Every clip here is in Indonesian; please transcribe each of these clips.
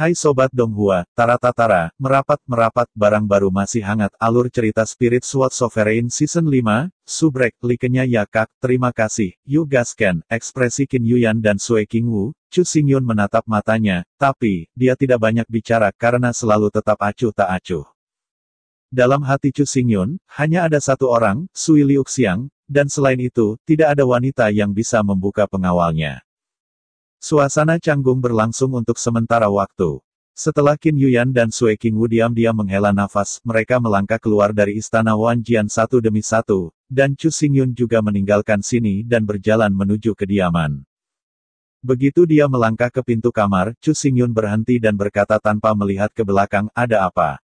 Hai Sobat Donghua, tara tara merapat-merapat, barang baru masih hangat alur cerita Spirit Sword Sovereign Season 5, Subrek, Likenya ya Kak, terima kasih, Yu Gasken, ekspresi Qin Yuyan dan Sue King Wu, Chu Sing Yun menatap matanya, tapi, dia tidak banyak bicara karena selalu tetap acuh tak acuh. Dalam hati Chu Xingyun, hanya ada satu orang, Sui Liuxiang, dan selain itu, tidak ada wanita yang bisa membuka pengawalnya. Suasana canggung berlangsung untuk sementara waktu. Setelah Qin Yuyan dan Sue Wu diam-diam menghela nafas, mereka melangkah keluar dari istana Wan Jian satu demi satu, dan Chu Xingyun juga meninggalkan sini dan berjalan menuju kediaman. Begitu dia melangkah ke pintu kamar, Chu Xingyun berhenti dan berkata tanpa melihat ke belakang, ada apa?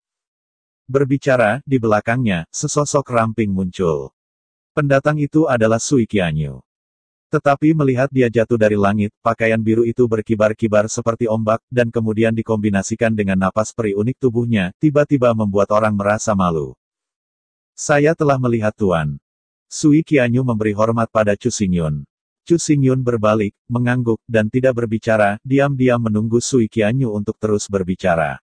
Berbicara, di belakangnya, sesosok ramping muncul. Pendatang itu adalah Sui Kianyu. Tetapi melihat dia jatuh dari langit, pakaian biru itu berkibar-kibar seperti ombak, dan kemudian dikombinasikan dengan napas peri unik tubuhnya, tiba-tiba membuat orang merasa malu. Saya telah melihat Tuan. Sui Kianyu memberi hormat pada Chu Xingyun. Chu Xingyun berbalik, mengangguk, dan tidak berbicara, diam-diam menunggu Sui Kianyu untuk terus berbicara.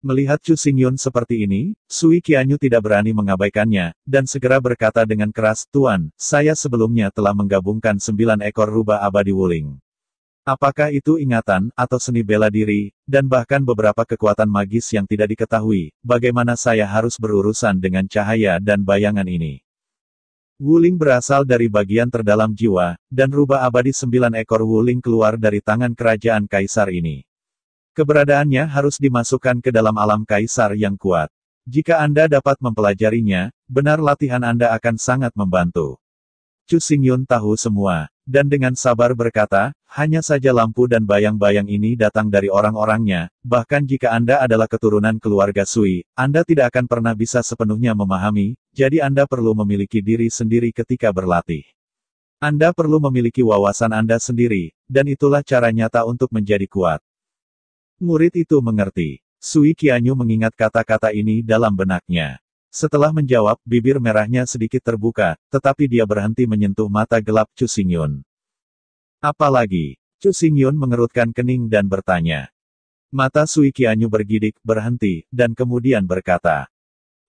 Melihat Chu Xingyun seperti ini, Sui Qianyu tidak berani mengabaikannya, dan segera berkata dengan keras, Tuan, saya sebelumnya telah menggabungkan sembilan ekor rubah abadi wuling. Apakah itu ingatan, atau seni bela diri, dan bahkan beberapa kekuatan magis yang tidak diketahui, bagaimana saya harus berurusan dengan cahaya dan bayangan ini? Wuling berasal dari bagian terdalam jiwa, dan rubah abadi sembilan ekor Wuling keluar dari tangan kerajaan kaisar ini. Keberadaannya harus dimasukkan ke dalam alam kaisar yang kuat. Jika Anda dapat mempelajarinya, benar latihan Anda akan sangat membantu. Chu Xingyun tahu semua, dan dengan sabar berkata, hanya saja lampu dan bayang-bayang ini datang dari orang-orangnya, bahkan jika Anda adalah keturunan keluarga Sui, Anda tidak akan pernah bisa sepenuhnya memahami, jadi Anda perlu memiliki diri sendiri ketika berlatih. Anda perlu memiliki wawasan Anda sendiri, dan itulah cara nyata untuk menjadi kuat. Murid itu mengerti. Sui Kianyu mengingat kata-kata ini dalam benaknya. Setelah menjawab, bibir merahnya sedikit terbuka, tetapi dia berhenti menyentuh mata gelap Chu Xingyun. Apalagi, Chu Xingyun mengerutkan kening dan bertanya. Mata Sui Kianyu bergidik, berhenti, dan kemudian berkata.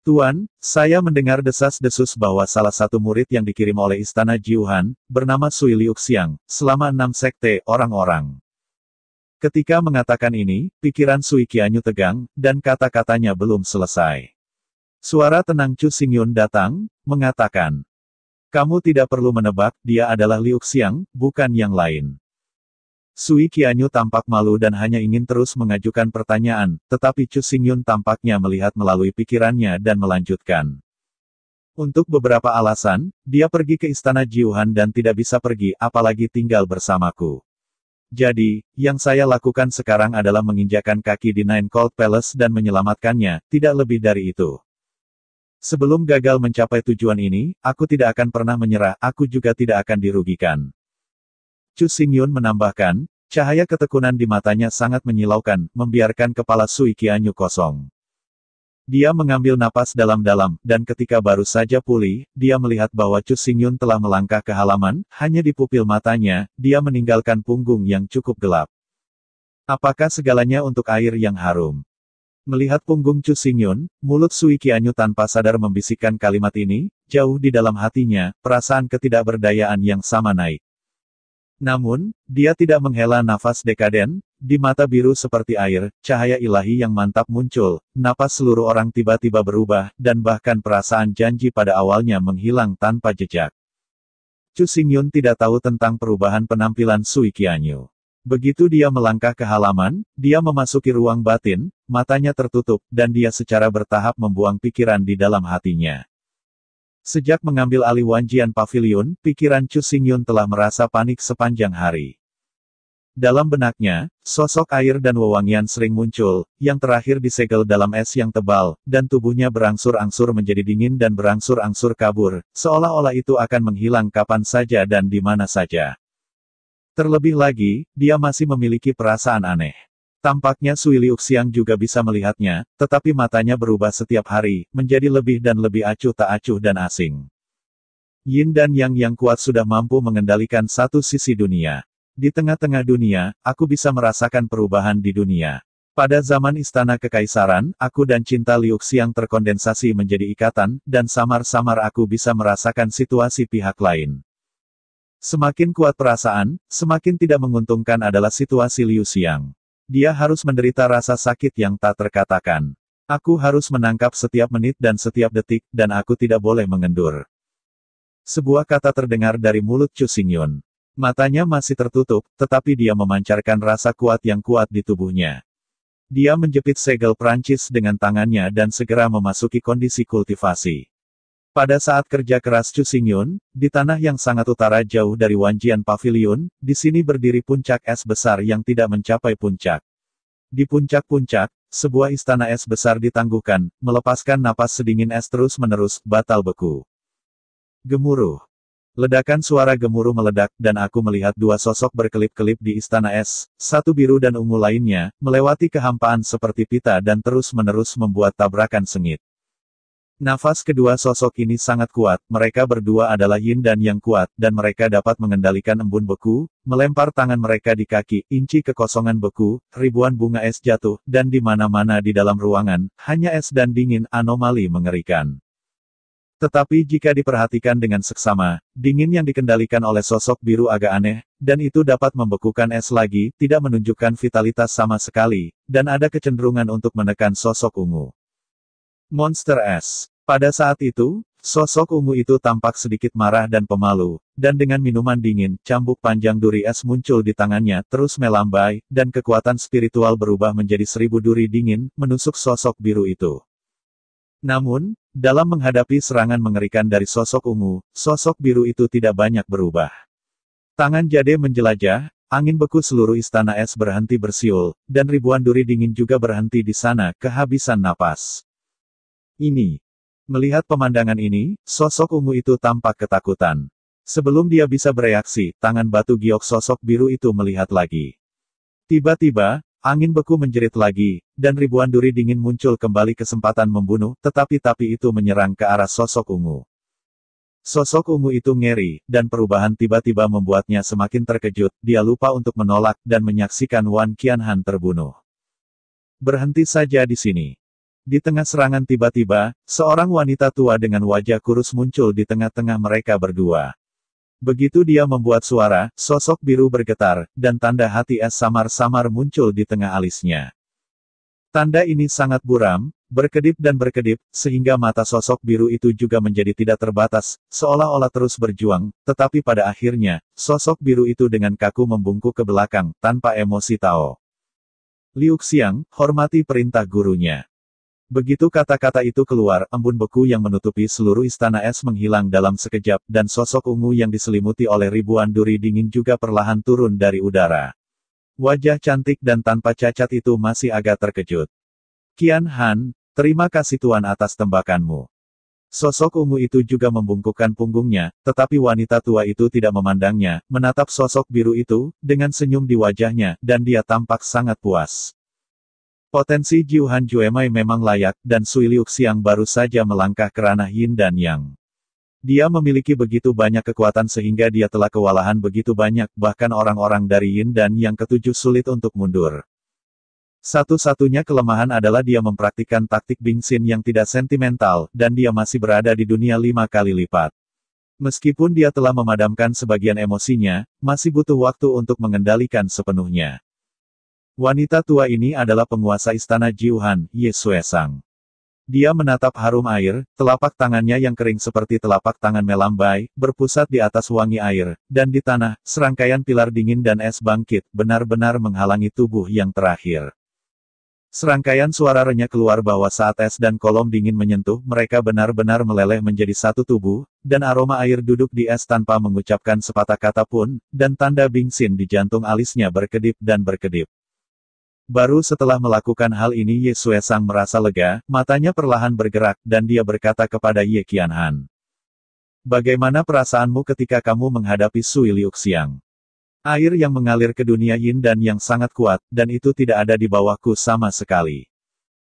Tuan, saya mendengar desas-desus bahwa salah satu murid yang dikirim oleh Istana Jiuhan, bernama Sui Liuxiang, selama enam sekte orang-orang. Ketika mengatakan ini, pikiran Sui Kianyu tegang, dan kata-katanya belum selesai. Suara tenang Chu Xingyun datang, mengatakan. Kamu tidak perlu menebak, dia adalah Liu Xiang, bukan yang lain. Sui Kianyu tampak malu dan hanya ingin terus mengajukan pertanyaan, tetapi Chu Xingyun tampaknya melihat melalui pikirannya dan melanjutkan. Untuk beberapa alasan, dia pergi ke istana Jiuhan dan tidak bisa pergi apalagi tinggal bersamaku. Jadi, yang saya lakukan sekarang adalah menginjakan kaki di Nine Cold Palace dan menyelamatkannya, tidak lebih dari itu. Sebelum gagal mencapai tujuan ini, aku tidak akan pernah menyerah, aku juga tidak akan dirugikan. Chu Xingyun menambahkan, cahaya ketekunan di matanya sangat menyilaukan, membiarkan kepala Sui Qianyu kosong. Dia mengambil napas dalam-dalam, dan ketika baru saja pulih, dia melihat bahwa Chu Xingyun telah melangkah ke halaman, hanya di pupil matanya, dia meninggalkan punggung yang cukup gelap. Apakah segalanya untuk air yang harum? Melihat punggung Chu Xingyun, mulut Sui Qianyu tanpa sadar membisikkan kalimat ini, jauh di dalam hatinya, perasaan ketidakberdayaan yang sama naik. Namun, dia tidak menghela nafas dekaden, di mata biru seperti air, cahaya ilahi yang mantap muncul, napas seluruh orang tiba-tiba berubah, dan bahkan perasaan janji pada awalnya menghilang tanpa jejak. Chu Xingyun tidak tahu tentang perubahan penampilan Sui Qianyu. Begitu dia melangkah ke halaman, dia memasuki ruang batin, matanya tertutup, dan dia secara bertahap membuang pikiran di dalam hatinya. Sejak mengambil alih Wanjian Pavilion, pikiran Chu Xingyun telah merasa panik sepanjang hari. Dalam benaknya, sosok air dan wewangian sering muncul, yang terakhir disegel dalam es yang tebal, dan tubuhnya berangsur-angsur menjadi dingin dan berangsur-angsur kabur, seolah-olah itu akan menghilang kapan saja dan di mana saja. Terlebih lagi, dia masih memiliki perasaan aneh. Tampaknya Sui Liu Xiang juga bisa melihatnya, tetapi matanya berubah setiap hari, menjadi lebih dan lebih acuh tak acuh dan asing. Yin dan Yang yang kuat sudah mampu mengendalikan satu sisi dunia. Di tengah-tengah dunia, aku bisa merasakan perubahan di dunia. Pada zaman istana kekaisaran, aku dan cinta Xiang terkondensasi menjadi ikatan, dan samar-samar aku bisa merasakan situasi pihak lain. Semakin kuat perasaan, semakin tidak menguntungkan adalah situasi Liu Xiang. Dia harus menderita rasa sakit yang tak terkatakan. Aku harus menangkap setiap menit dan setiap detik, dan aku tidak boleh mengendur. Sebuah kata terdengar dari mulut Chu Xingyun. Matanya masih tertutup, tetapi dia memancarkan rasa kuat yang kuat di tubuhnya. Dia menjepit segel Perancis dengan tangannya dan segera memasuki kondisi kultivasi. Pada saat kerja keras Xingyun, di tanah yang sangat utara jauh dari Wanjian Pavilion, di sini berdiri puncak es besar yang tidak mencapai puncak. Di puncak-puncak, sebuah istana es besar ditangguhkan, melepaskan napas sedingin es terus-menerus, batal beku. Gemuruh. Ledakan suara gemuruh meledak, dan aku melihat dua sosok berkelip-kelip di istana es, satu biru dan ungu lainnya, melewati kehampaan seperti pita dan terus-menerus membuat tabrakan sengit. Nafas kedua sosok ini sangat kuat, mereka berdua adalah yin dan yang kuat, dan mereka dapat mengendalikan embun beku, melempar tangan mereka di kaki, inci kekosongan beku, ribuan bunga es jatuh, dan di mana-mana di dalam ruangan, hanya es dan dingin anomali mengerikan. Tetapi jika diperhatikan dengan seksama, dingin yang dikendalikan oleh sosok biru agak aneh, dan itu dapat membekukan es lagi, tidak menunjukkan vitalitas sama sekali, dan ada kecenderungan untuk menekan sosok ungu. Monster es. Pada saat itu, sosok ungu itu tampak sedikit marah dan pemalu, dan dengan minuman dingin, cambuk panjang duri es muncul di tangannya, terus melambai, dan kekuatan spiritual berubah menjadi seribu duri dingin, menusuk sosok biru itu. Namun, dalam menghadapi serangan mengerikan dari sosok ungu, sosok biru itu tidak banyak berubah. Tangan Jade menjelajah, angin beku seluruh istana es berhenti bersiul, dan ribuan duri dingin juga berhenti di sana, kehabisan napas. Ini. Melihat pemandangan ini, sosok ungu itu tampak ketakutan. Sebelum dia bisa bereaksi, tangan batu giok sosok biru itu melihat lagi. Tiba-tiba, Angin beku menjerit lagi, dan ribuan duri dingin muncul kembali kesempatan membunuh, tetapi tapi itu menyerang ke arah sosok ungu. Sosok ungu itu ngeri, dan perubahan tiba-tiba membuatnya semakin terkejut, dia lupa untuk menolak, dan menyaksikan Wan Qianhan terbunuh. Berhenti saja di sini. Di tengah serangan tiba-tiba, seorang wanita tua dengan wajah kurus muncul di tengah-tengah mereka berdua. Begitu dia membuat suara, sosok biru bergetar, dan tanda hati es samar-samar muncul di tengah alisnya. Tanda ini sangat buram, berkedip dan berkedip, sehingga mata sosok biru itu juga menjadi tidak terbatas, seolah-olah terus berjuang, tetapi pada akhirnya, sosok biru itu dengan kaku membungkuk ke belakang, tanpa emosi Tao. Liu Xiang, hormati perintah gurunya. Begitu kata-kata itu keluar, embun beku yang menutupi seluruh istana es menghilang dalam sekejap, dan sosok ungu yang diselimuti oleh ribuan duri dingin juga perlahan turun dari udara. Wajah cantik dan tanpa cacat itu masih agak terkejut. Kian Han, terima kasih Tuan atas tembakanmu. Sosok ungu itu juga membungkukkan punggungnya, tetapi wanita tua itu tidak memandangnya, menatap sosok biru itu, dengan senyum di wajahnya, dan dia tampak sangat puas. Potensi Jiu Jue Juemai memang layak, dan Sui Liu Xiang baru saja melangkah ke ranah Yin dan Yang. Dia memiliki begitu banyak kekuatan sehingga dia telah kewalahan begitu banyak, bahkan orang-orang dari Yin dan Yang ketujuh sulit untuk mundur. Satu-satunya kelemahan adalah dia mempraktikkan taktik Bing Xin yang tidak sentimental, dan dia masih berada di dunia lima kali lipat. Meskipun dia telah memadamkan sebagian emosinya, masih butuh waktu untuk mengendalikan sepenuhnya. Wanita tua ini adalah penguasa istana Jiuhan, Ye Sang. Dia menatap harum air, telapak tangannya yang kering seperti telapak tangan melambai, berpusat di atas wangi air, dan di tanah, serangkaian pilar dingin dan es bangkit, benar-benar menghalangi tubuh yang terakhir. Serangkaian suara renyah keluar bahwa saat es dan kolom dingin menyentuh, mereka benar-benar meleleh menjadi satu tubuh, dan aroma air duduk di es tanpa mengucapkan sepatah kata pun, dan tanda bingsin di jantung alisnya berkedip dan berkedip. Baru setelah melakukan hal ini Ye Sue Sang merasa lega, matanya perlahan bergerak, dan dia berkata kepada Ye Qianhan. Bagaimana perasaanmu ketika kamu menghadapi Sui Xiang? Air yang mengalir ke dunia yin dan yang sangat kuat, dan itu tidak ada di bawahku sama sekali.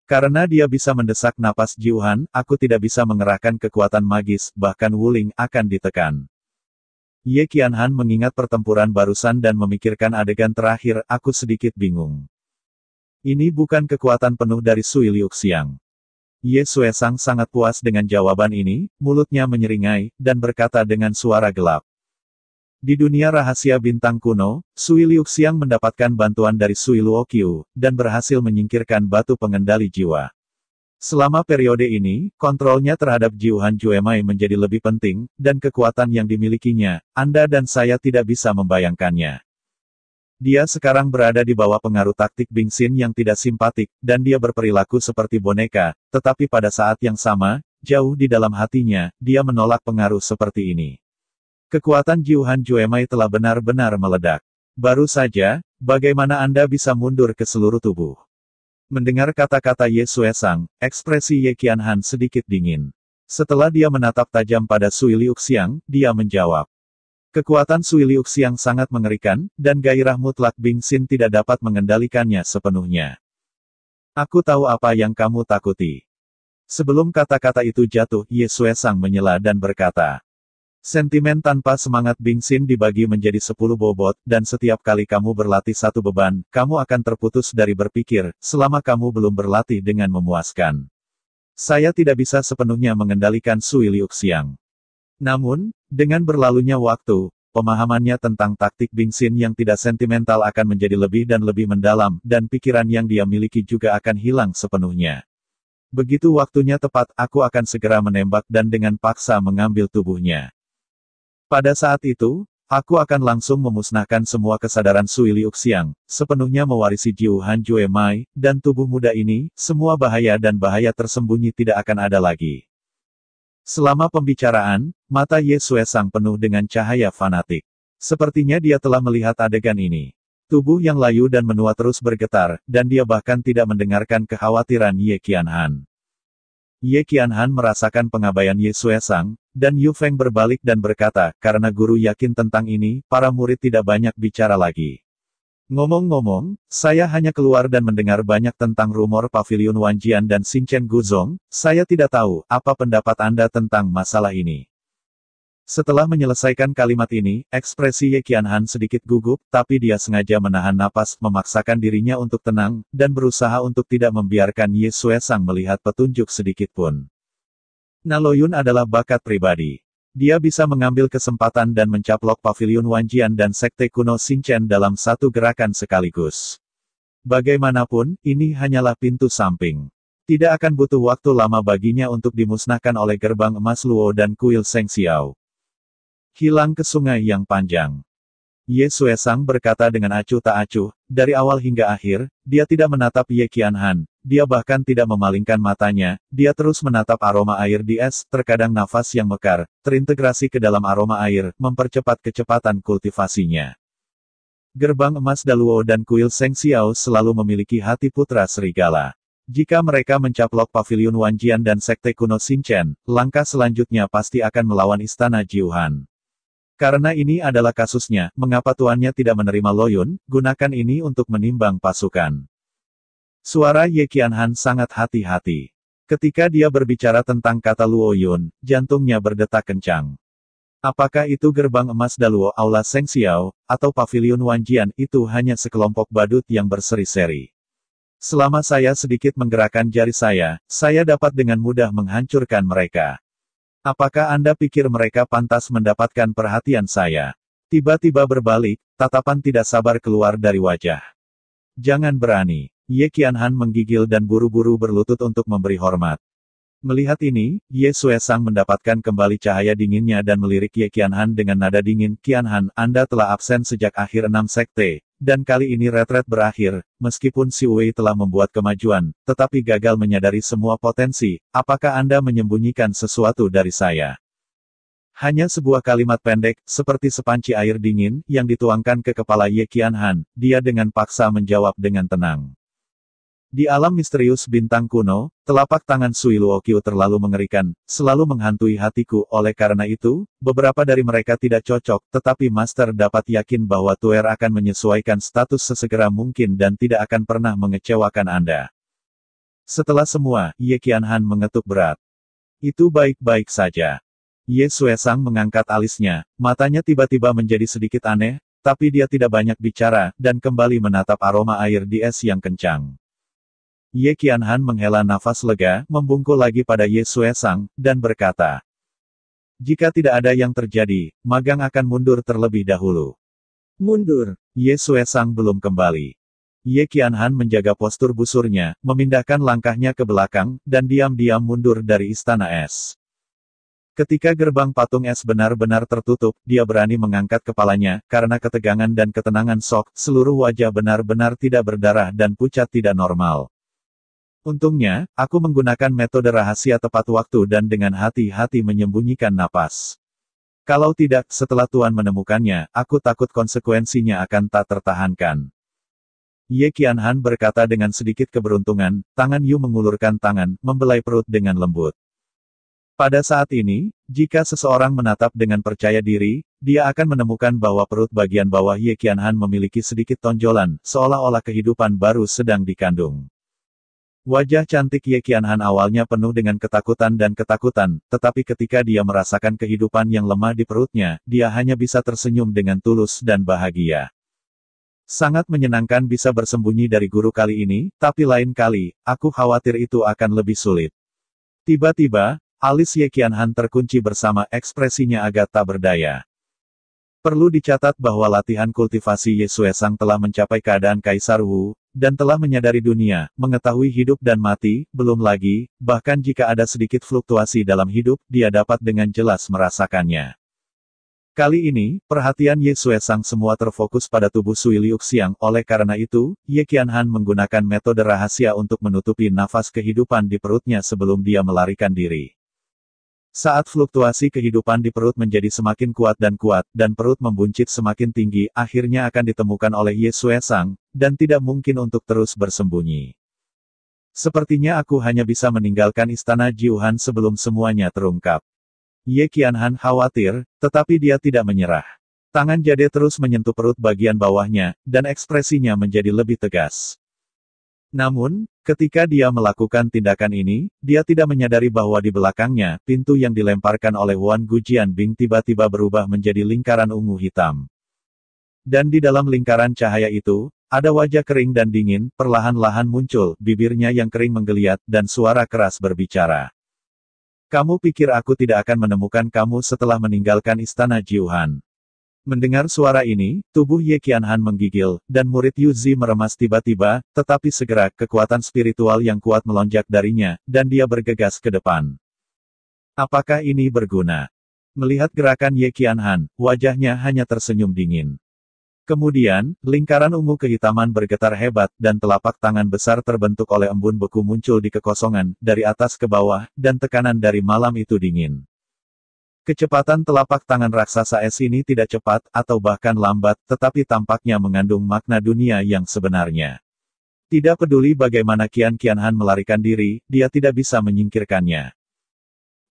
Karena dia bisa mendesak napas Jiuhan, aku tidak bisa mengerahkan kekuatan magis, bahkan Wuling akan ditekan. Ye Qianhan mengingat pertempuran barusan dan memikirkan adegan terakhir, aku sedikit bingung. Ini bukan kekuatan penuh dari Sui Xiang. Ye Sang sangat puas dengan jawaban ini, mulutnya menyeringai, dan berkata dengan suara gelap. Di dunia rahasia bintang kuno, Sui Xiang mendapatkan bantuan dari Sui Qiu, dan berhasil menyingkirkan batu pengendali jiwa. Selama periode ini, kontrolnya terhadap Jiuhan Juemai menjadi lebih penting, dan kekuatan yang dimilikinya, Anda dan saya tidak bisa membayangkannya. Dia sekarang berada di bawah pengaruh taktik Bing Xin yang tidak simpatik, dan dia berperilaku seperti boneka, tetapi pada saat yang sama, jauh di dalam hatinya, dia menolak pengaruh seperti ini. Kekuatan Jiuhan Juemai telah benar-benar meledak. Baru saja, bagaimana Anda bisa mundur ke seluruh tubuh? Mendengar kata-kata Ye Sue Sang, ekspresi Ye Qianhan sedikit dingin. Setelah dia menatap tajam pada Sui Liuxiang, dia menjawab. Kekuatan Sui Liu yang sangat mengerikan, dan gairah mutlak Bing Xin tidak dapat mengendalikannya sepenuhnya. Aku tahu apa yang kamu takuti. Sebelum kata-kata itu jatuh, Ye Sui Sang menyela dan berkata, Sentimen tanpa semangat bingsin dibagi menjadi sepuluh bobot, dan setiap kali kamu berlatih satu beban, kamu akan terputus dari berpikir, selama kamu belum berlatih dengan memuaskan. Saya tidak bisa sepenuhnya mengendalikan Sui Liu Xiang. Namun, dengan berlalunya waktu, pemahamannya tentang taktik Bingsin yang tidak sentimental akan menjadi lebih dan lebih mendalam, dan pikiran yang dia miliki juga akan hilang sepenuhnya. Begitu waktunya tepat, aku akan segera menembak dan dengan paksa mengambil tubuhnya. Pada saat itu, aku akan langsung memusnahkan semua kesadaran Sui Liu Xiang, sepenuhnya mewarisi Jiu Han Jue Mai, dan tubuh muda ini, semua bahaya dan bahaya tersembunyi tidak akan ada lagi. Selama pembicaraan, mata Ye Sang penuh dengan cahaya fanatik. Sepertinya dia telah melihat adegan ini. Tubuh yang layu dan menua terus bergetar, dan dia bahkan tidak mendengarkan kekhawatiran Ye Qianhan. Ye Qianhan merasakan pengabaian Ye Sue Sang, dan Yu Feng berbalik dan berkata, karena guru yakin tentang ini, para murid tidak banyak bicara lagi. Ngomong-ngomong, saya hanya keluar dan mendengar banyak tentang rumor pavilion Wanjian dan Xingchen Guzong, saya tidak tahu apa pendapat Anda tentang masalah ini. Setelah menyelesaikan kalimat ini, ekspresi Ye Qianhan sedikit gugup, tapi dia sengaja menahan napas, memaksakan dirinya untuk tenang, dan berusaha untuk tidak membiarkan Ye Sue Sang melihat petunjuk sedikit pun. Naloyun adalah bakat pribadi. Dia bisa mengambil kesempatan dan mencaplok pavilion Wanjian dan sekte kuno Xingchen dalam satu gerakan sekaligus. Bagaimanapun, ini hanyalah pintu samping. Tidak akan butuh waktu lama baginya untuk dimusnahkan oleh gerbang emas Luo dan kuil Seng Xiao. Hilang ke sungai yang panjang. Ye Sang berkata dengan acuh tak acuh, dari awal hingga akhir, dia tidak menatap Ye Qian Han, dia bahkan tidak memalingkan matanya, dia terus menatap aroma air di es, terkadang nafas yang mekar, terintegrasi ke dalam aroma air, mempercepat kecepatan kultivasinya. Gerbang emas Daluo dan kuil Seng Xiao selalu memiliki hati putra serigala. Jika mereka mencaplok pavilion Wanjian dan sekte kuno Xinchen, langkah selanjutnya pasti akan melawan istana Jiuhan. Karena ini adalah kasusnya, mengapa tuannya tidak menerima Loyun, gunakan ini untuk menimbang pasukan. Suara Ye Qianhan sangat hati-hati. Ketika dia berbicara tentang kata Luo Yun, jantungnya berdetak kencang. Apakah itu gerbang emas Daluo Aula Seng Xiao, atau pavilion Wanjian itu hanya sekelompok badut yang berseri-seri. Selama saya sedikit menggerakkan jari saya, saya dapat dengan mudah menghancurkan mereka. Apakah Anda pikir mereka pantas mendapatkan perhatian saya? Tiba-tiba berbalik, tatapan tidak sabar keluar dari wajah. Jangan berani. Ye Qianhan menggigil dan buru-buru berlutut untuk memberi hormat. Melihat ini, Ye Suesang mendapatkan kembali cahaya dinginnya dan melirik Ye Qianhan dengan nada dingin, Qianhan, Anda telah absen sejak akhir enam sekte, dan kali ini retret berakhir, meskipun Si Wei telah membuat kemajuan, tetapi gagal menyadari semua potensi, apakah Anda menyembunyikan sesuatu dari saya? Hanya sebuah kalimat pendek, seperti sepanci air dingin, yang dituangkan ke kepala Ye Qianhan, dia dengan paksa menjawab dengan tenang. Di alam misterius bintang kuno, telapak tangan Sui Luokyu terlalu mengerikan, selalu menghantui hatiku oleh karena itu, beberapa dari mereka tidak cocok, tetapi Master dapat yakin bahwa Tuer akan menyesuaikan status sesegera mungkin dan tidak akan pernah mengecewakan Anda. Setelah semua, Ye Qianhan mengetuk berat. Itu baik-baik saja. Ye Sang mengangkat alisnya, matanya tiba-tiba menjadi sedikit aneh, tapi dia tidak banyak bicara, dan kembali menatap aroma air di es yang kencang. Ye Qianhan menghela nafas lega, membungkul lagi pada Ye Suesang, dan berkata, Jika tidak ada yang terjadi, magang akan mundur terlebih dahulu. Mundur, Ye Suesang belum kembali. Ye Qianhan menjaga postur busurnya, memindahkan langkahnya ke belakang, dan diam-diam mundur dari istana es. Ketika gerbang patung es benar-benar tertutup, dia berani mengangkat kepalanya, karena ketegangan dan ketenangan sok, seluruh wajah benar-benar tidak berdarah dan pucat tidak normal. Untungnya, aku menggunakan metode rahasia tepat waktu dan dengan hati-hati menyembunyikan napas. Kalau tidak, setelah tuan menemukannya, aku takut konsekuensinya akan tak tertahankan. Ye Qianhan berkata dengan sedikit keberuntungan, tangan Yu mengulurkan tangan, membelai perut dengan lembut. Pada saat ini, jika seseorang menatap dengan percaya diri, dia akan menemukan bahwa perut bagian bawah Ye Qianhan memiliki sedikit tonjolan, seolah-olah kehidupan baru sedang dikandung. Wajah cantik Ye Qianhan awalnya penuh dengan ketakutan dan ketakutan, tetapi ketika dia merasakan kehidupan yang lemah di perutnya, dia hanya bisa tersenyum dengan tulus dan bahagia. Sangat menyenangkan bisa bersembunyi dari guru kali ini, tapi lain kali, aku khawatir itu akan lebih sulit. Tiba-tiba, alis Ye Qianhan terkunci bersama ekspresinya agak tak berdaya. Perlu dicatat bahwa latihan kultivasi Ye Sang telah mencapai keadaan Kaisar Wu, dan telah menyadari dunia, mengetahui hidup dan mati, belum lagi, bahkan jika ada sedikit fluktuasi dalam hidup, dia dapat dengan jelas merasakannya. Kali ini, perhatian Ye Sue Sang semua terfokus pada tubuh Sui Liu Xiang, oleh karena itu, Ye Qianhan menggunakan metode rahasia untuk menutupi nafas kehidupan di perutnya sebelum dia melarikan diri. Saat fluktuasi kehidupan di perut menjadi semakin kuat dan kuat, dan perut membuncit semakin tinggi, akhirnya akan ditemukan oleh Yesue Sang, dan tidak mungkin untuk terus bersembunyi. Sepertinya aku hanya bisa meninggalkan istana Jiuhan sebelum semuanya terungkap. Ye Qianhan khawatir, tetapi dia tidak menyerah. Tangan Jade terus menyentuh perut bagian bawahnya, dan ekspresinya menjadi lebih tegas. Namun, ketika dia melakukan tindakan ini, dia tidak menyadari bahwa di belakangnya, pintu yang dilemparkan oleh Wan Gujian Bing tiba-tiba berubah menjadi lingkaran ungu hitam. Dan di dalam lingkaran cahaya itu, ada wajah kering dan dingin, perlahan-lahan muncul, bibirnya yang kering menggeliat, dan suara keras berbicara. Kamu pikir aku tidak akan menemukan kamu setelah meninggalkan istana Jiuhan? Mendengar suara ini, tubuh Ye Qianhan menggigil, dan murid Yu Zi meremas tiba-tiba, tetapi segera kekuatan spiritual yang kuat melonjak darinya, dan dia bergegas ke depan. Apakah ini berguna? Melihat gerakan Ye Qianhan, wajahnya hanya tersenyum dingin. Kemudian, lingkaran ungu kehitaman bergetar hebat, dan telapak tangan besar terbentuk oleh embun beku muncul di kekosongan, dari atas ke bawah, dan tekanan dari malam itu dingin. Kecepatan telapak tangan raksasa es ini tidak cepat, atau bahkan lambat, tetapi tampaknya mengandung makna dunia yang sebenarnya. Tidak peduli bagaimana Kian kianhan melarikan diri, dia tidak bisa menyingkirkannya.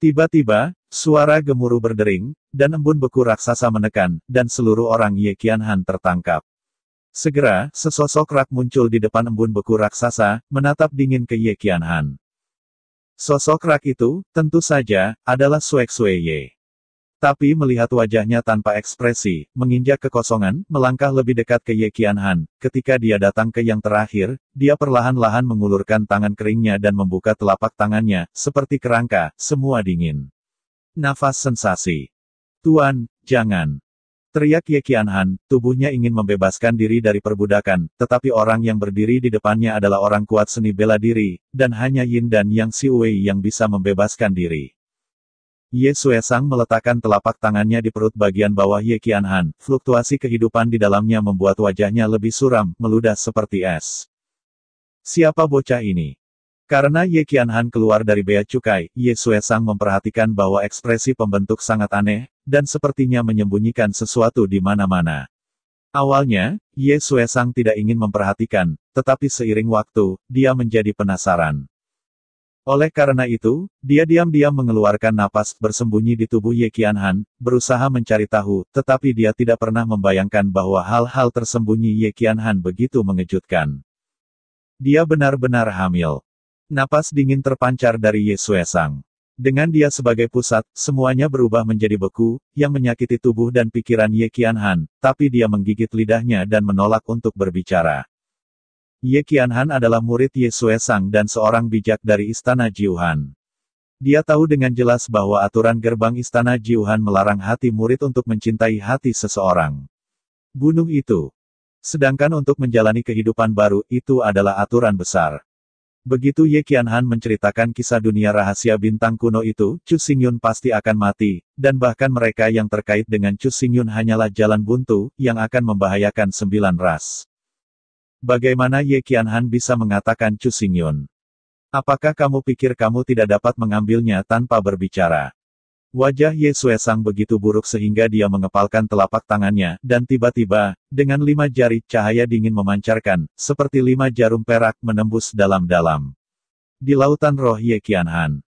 Tiba-tiba, suara gemuruh berdering, dan embun beku raksasa menekan, dan seluruh orang Ye kianhan tertangkap. Segera, sesosok rak muncul di depan embun beku raksasa, menatap dingin ke Ye kianhan. Sosok rak itu, tentu saja, adalah Suek Sue Ye. Tapi melihat wajahnya tanpa ekspresi, menginjak kekosongan, melangkah lebih dekat ke Ye Qianhan. Ketika dia datang ke yang terakhir, dia perlahan-lahan mengulurkan tangan keringnya dan membuka telapak tangannya, seperti kerangka, semua dingin. Nafas sensasi. Tuan, jangan. Teriak Ye Qianhan, tubuhnya ingin membebaskan diri dari perbudakan, tetapi orang yang berdiri di depannya adalah orang kuat seni bela diri, dan hanya Yin dan Yang Siwei yang bisa membebaskan diri. Ye Sang meletakkan telapak tangannya di perut bagian bawah Ye Qianhan. Fluktuasi kehidupan di dalamnya membuat wajahnya lebih suram, meludah seperti es. Siapa bocah ini? Karena Ye Qianhan keluar dari bea cukai, Ye Sang memperhatikan bahwa ekspresi pembentuk sangat aneh, dan sepertinya menyembunyikan sesuatu di mana-mana. Awalnya, Ye Sang tidak ingin memperhatikan, tetapi seiring waktu, dia menjadi penasaran. Oleh karena itu, dia diam-diam mengeluarkan napas, bersembunyi di tubuh Ye Qianhan, berusaha mencari tahu, tetapi dia tidak pernah membayangkan bahwa hal-hal tersembunyi Ye Qianhan begitu mengejutkan. Dia benar-benar hamil. Napas dingin terpancar dari Ye Suesang. Dengan dia sebagai pusat, semuanya berubah menjadi beku, yang menyakiti tubuh dan pikiran Ye Qianhan, tapi dia menggigit lidahnya dan menolak untuk berbicara. Ye Qianhan adalah murid Ye Suesang dan seorang bijak dari Istana Jiuhan. Dia tahu dengan jelas bahwa aturan gerbang Istana Jiuhan melarang hati murid untuk mencintai hati seseorang. Bunuh itu. Sedangkan untuk menjalani kehidupan baru, itu adalah aturan besar. Begitu Ye Qianhan menceritakan kisah dunia rahasia bintang kuno itu, Chu Xingyun pasti akan mati, dan bahkan mereka yang terkait dengan Chu Xingyun hanyalah jalan buntu, yang akan membahayakan sembilan ras. Bagaimana Ye Qianhan bisa mengatakan Chu Xingyun? Apakah kamu pikir kamu tidak dapat mengambilnya tanpa berbicara? Wajah Ye Suesang begitu buruk sehingga dia mengepalkan telapak tangannya, dan tiba-tiba, dengan lima jari, cahaya dingin memancarkan, seperti lima jarum perak menembus dalam-dalam. Di lautan roh Ye Qianhan.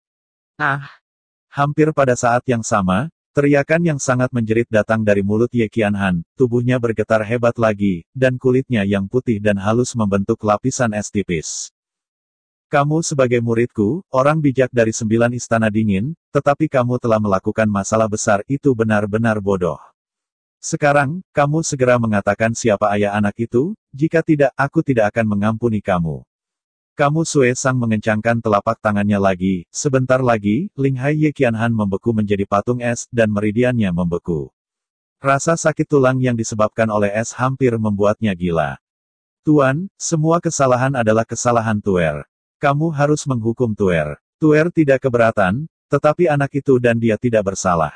Ah! Hampir pada saat yang sama, Teriakan yang sangat menjerit datang dari mulut Ye Qianhan, tubuhnya bergetar hebat lagi, dan kulitnya yang putih dan halus membentuk lapisan es tipis. Kamu sebagai muridku, orang bijak dari sembilan istana dingin, tetapi kamu telah melakukan masalah besar itu benar-benar bodoh. Sekarang, kamu segera mengatakan siapa ayah anak itu, jika tidak, aku tidak akan mengampuni kamu. Kamu Sue Sang mengencangkan telapak tangannya lagi, sebentar lagi, Ling Hai Ye Qianhan membeku menjadi patung es, dan meridiannya membeku. Rasa sakit tulang yang disebabkan oleh es hampir membuatnya gila. Tuan, semua kesalahan adalah kesalahan Tuer. Kamu harus menghukum Tuer. Tuer tidak keberatan, tetapi anak itu dan dia tidak bersalah.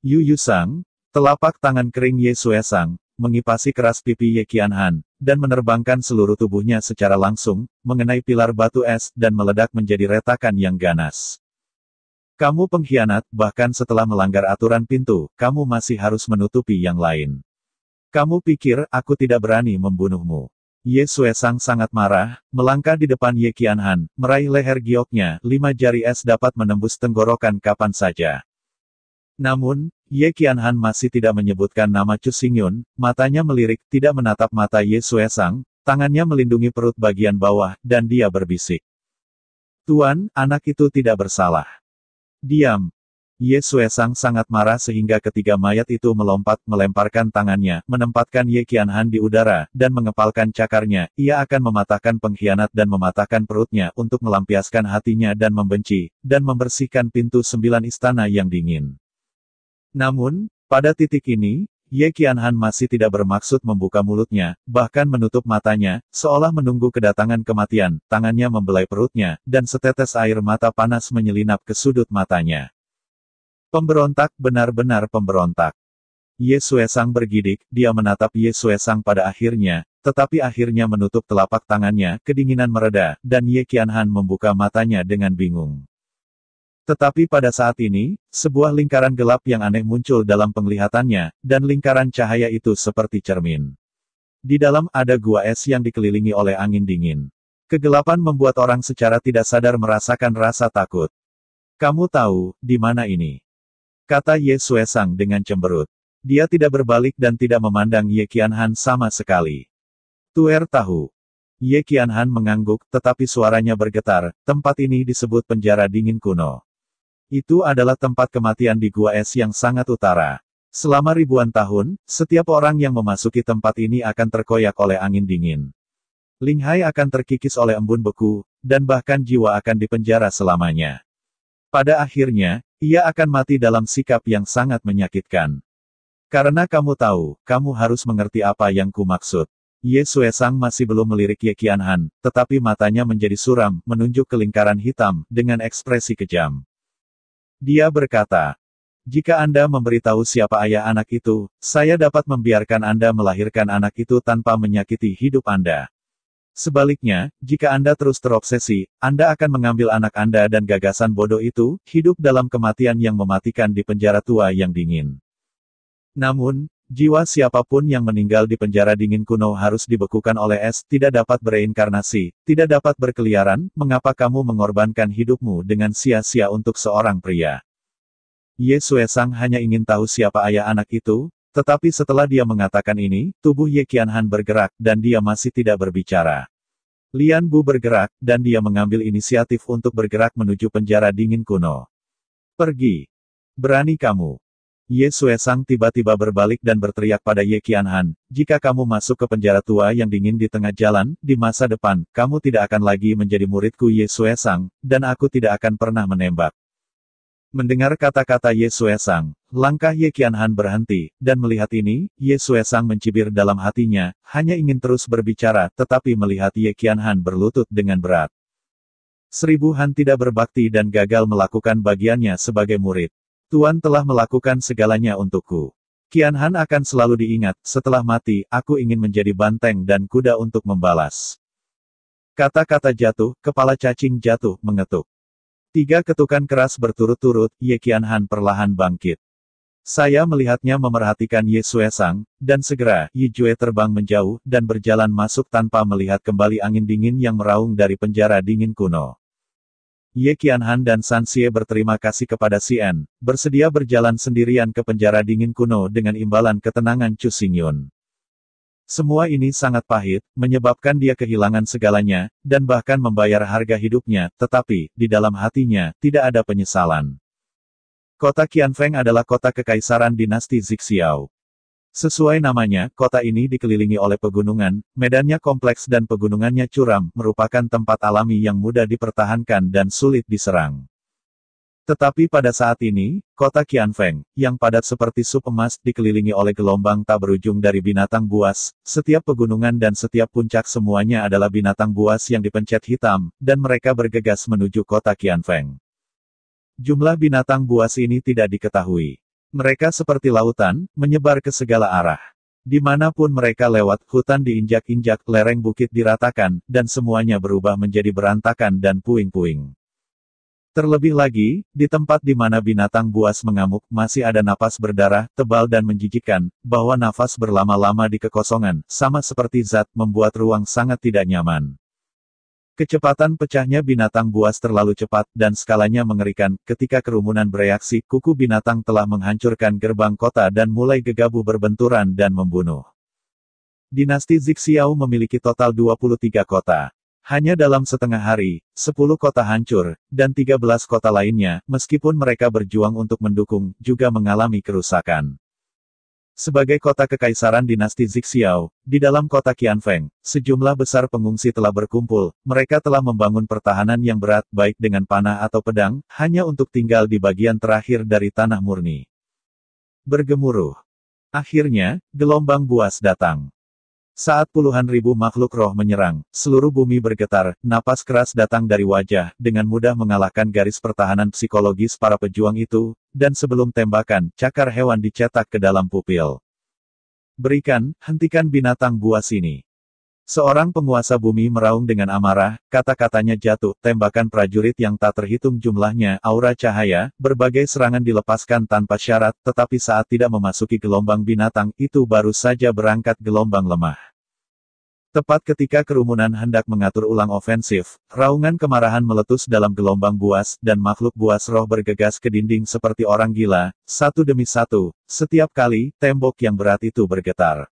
Yu Yu Sang, telapak tangan kering Ye Sue Sang, mengipasi keras pipi Ye Qianhan, dan menerbangkan seluruh tubuhnya secara langsung, mengenai pilar batu es dan meledak menjadi retakan yang ganas. Kamu pengkhianat, bahkan setelah melanggar aturan pintu, kamu masih harus menutupi yang lain. Kamu pikir, aku tidak berani membunuhmu. Ye Suesang sangat marah, melangkah di depan Ye Qianhan, meraih leher gioknya, lima jari es dapat menembus tenggorokan kapan saja. Namun, Ye Qianhan masih tidak menyebutkan nama Chu Xingyun, matanya melirik, tidak menatap mata Ye Sang, tangannya melindungi perut bagian bawah, dan dia berbisik. Tuan, anak itu tidak bersalah. Diam. Ye Sang sangat marah sehingga ketiga mayat itu melompat, melemparkan tangannya, menempatkan Ye Qianhan di udara, dan mengepalkan cakarnya, ia akan mematahkan pengkhianat dan mematahkan perutnya untuk melampiaskan hatinya dan membenci, dan membersihkan pintu sembilan istana yang dingin. Namun, pada titik ini, Ye Qianhan masih tidak bermaksud membuka mulutnya, bahkan menutup matanya, seolah menunggu kedatangan kematian, tangannya membelai perutnya, dan setetes air mata panas menyelinap ke sudut matanya. Pemberontak benar-benar pemberontak. Ye Suesang bergidik, dia menatap Ye Suesang pada akhirnya, tetapi akhirnya menutup telapak tangannya, kedinginan mereda, dan Ye Qianhan membuka matanya dengan bingung. Tetapi pada saat ini, sebuah lingkaran gelap yang aneh muncul dalam penglihatannya, dan lingkaran cahaya itu seperti cermin. Di dalam ada gua es yang dikelilingi oleh angin dingin. Kegelapan membuat orang secara tidak sadar merasakan rasa takut. Kamu tahu, di mana ini? Kata Ye Sang dengan cemberut. Dia tidak berbalik dan tidak memandang Ye Qianhan sama sekali. Tuer tahu. Ye Qianhan mengangguk, tetapi suaranya bergetar, tempat ini disebut penjara dingin kuno. Itu adalah tempat kematian di gua es yang sangat utara. Selama ribuan tahun, setiap orang yang memasuki tempat ini akan terkoyak oleh angin dingin. Linghai akan terkikis oleh embun beku, dan bahkan jiwa akan dipenjara selamanya. Pada akhirnya, ia akan mati dalam sikap yang sangat menyakitkan. Karena kamu tahu, kamu harus mengerti apa yang ku maksud. Ye Sue Sang masih belum melirik Ye Qianhan, tetapi matanya menjadi suram, menunjuk ke lingkaran hitam, dengan ekspresi kejam. Dia berkata, jika Anda memberitahu siapa ayah anak itu, saya dapat membiarkan Anda melahirkan anak itu tanpa menyakiti hidup Anda. Sebaliknya, jika Anda terus terobsesi, Anda akan mengambil anak Anda dan gagasan bodoh itu, hidup dalam kematian yang mematikan di penjara tua yang dingin. Namun, Jiwa siapapun yang meninggal di penjara dingin kuno harus dibekukan oleh es, tidak dapat bereinkarnasi, tidak dapat berkeliaran, mengapa kamu mengorbankan hidupmu dengan sia-sia untuk seorang pria? Ye Sang hanya ingin tahu siapa ayah anak itu, tetapi setelah dia mengatakan ini, tubuh Ye Qianhan bergerak, dan dia masih tidak berbicara. Lian Bu bergerak, dan dia mengambil inisiatif untuk bergerak menuju penjara dingin kuno. Pergi. Berani kamu. Ye Sang tiba-tiba berbalik dan berteriak pada Ye Qianhan, jika kamu masuk ke penjara tua yang dingin di tengah jalan, di masa depan, kamu tidak akan lagi menjadi muridku Ye Sang, dan aku tidak akan pernah menembak. Mendengar kata-kata Ye Sang, langkah Ye Qianhan berhenti, dan melihat ini, Ye Sang mencibir dalam hatinya, hanya ingin terus berbicara, tetapi melihat Ye Qianhan berlutut dengan berat. Seribu Han tidak berbakti dan gagal melakukan bagiannya sebagai murid. Tuan telah melakukan segalanya untukku. Kian Han akan selalu diingat, setelah mati, aku ingin menjadi banteng dan kuda untuk membalas. Kata-kata jatuh, kepala cacing jatuh, mengetuk. Tiga ketukan keras berturut-turut, Ye Qian Han perlahan bangkit. Saya melihatnya memerhatikan Ye Sang, dan segera, Ye Jue terbang menjauh, dan berjalan masuk tanpa melihat kembali angin dingin yang meraung dari penjara dingin kuno. Ye Qianhan dan San Xie berterima kasih kepada Xian, bersedia berjalan sendirian ke penjara dingin kuno dengan imbalan ketenangan Chu Xingyun. Semua ini sangat pahit, menyebabkan dia kehilangan segalanya, dan bahkan membayar harga hidupnya, tetapi, di dalam hatinya, tidak ada penyesalan. Kota Qianfeng adalah kota kekaisaran dinasti Zixiao. Sesuai namanya, kota ini dikelilingi oleh pegunungan, medannya kompleks dan pegunungannya curam, merupakan tempat alami yang mudah dipertahankan dan sulit diserang. Tetapi pada saat ini, kota Qianfeng, yang padat seperti sup emas, dikelilingi oleh gelombang tak berujung dari binatang buas, setiap pegunungan dan setiap puncak semuanya adalah binatang buas yang dipencet hitam, dan mereka bergegas menuju kota Qianfeng. Jumlah binatang buas ini tidak diketahui. Mereka seperti lautan, menyebar ke segala arah. Dimanapun mereka lewat, hutan diinjak-injak, lereng bukit diratakan, dan semuanya berubah menjadi berantakan dan puing-puing. Terlebih lagi, di tempat di mana binatang buas mengamuk, masih ada napas berdarah, tebal dan menjijikan, bahwa nafas berlama-lama di kekosongan, sama seperti zat, membuat ruang sangat tidak nyaman. Kecepatan pecahnya binatang buas terlalu cepat, dan skalanya mengerikan, ketika kerumunan bereaksi, kuku binatang telah menghancurkan gerbang kota dan mulai gegabah berbenturan dan membunuh. Dinasti Zixiao memiliki total 23 kota. Hanya dalam setengah hari, 10 kota hancur, dan 13 kota lainnya, meskipun mereka berjuang untuk mendukung, juga mengalami kerusakan. Sebagai kota kekaisaran dinasti Zixiao, di dalam kota Qianfeng, sejumlah besar pengungsi telah berkumpul, mereka telah membangun pertahanan yang berat, baik dengan panah atau pedang, hanya untuk tinggal di bagian terakhir dari tanah murni. Bergemuruh. Akhirnya, gelombang buas datang. Saat puluhan ribu makhluk roh menyerang, seluruh bumi bergetar, napas keras datang dari wajah, dengan mudah mengalahkan garis pertahanan psikologis para pejuang itu, dan sebelum tembakan, cakar hewan dicetak ke dalam pupil. Berikan, hentikan binatang buas ini. Seorang penguasa bumi meraung dengan amarah, kata-katanya jatuh, tembakan prajurit yang tak terhitung jumlahnya, aura cahaya, berbagai serangan dilepaskan tanpa syarat, tetapi saat tidak memasuki gelombang binatang, itu baru saja berangkat gelombang lemah. Tepat ketika kerumunan hendak mengatur ulang ofensif, raungan kemarahan meletus dalam gelombang buas, dan makhluk buas roh bergegas ke dinding seperti orang gila, satu demi satu, setiap kali, tembok yang berat itu bergetar.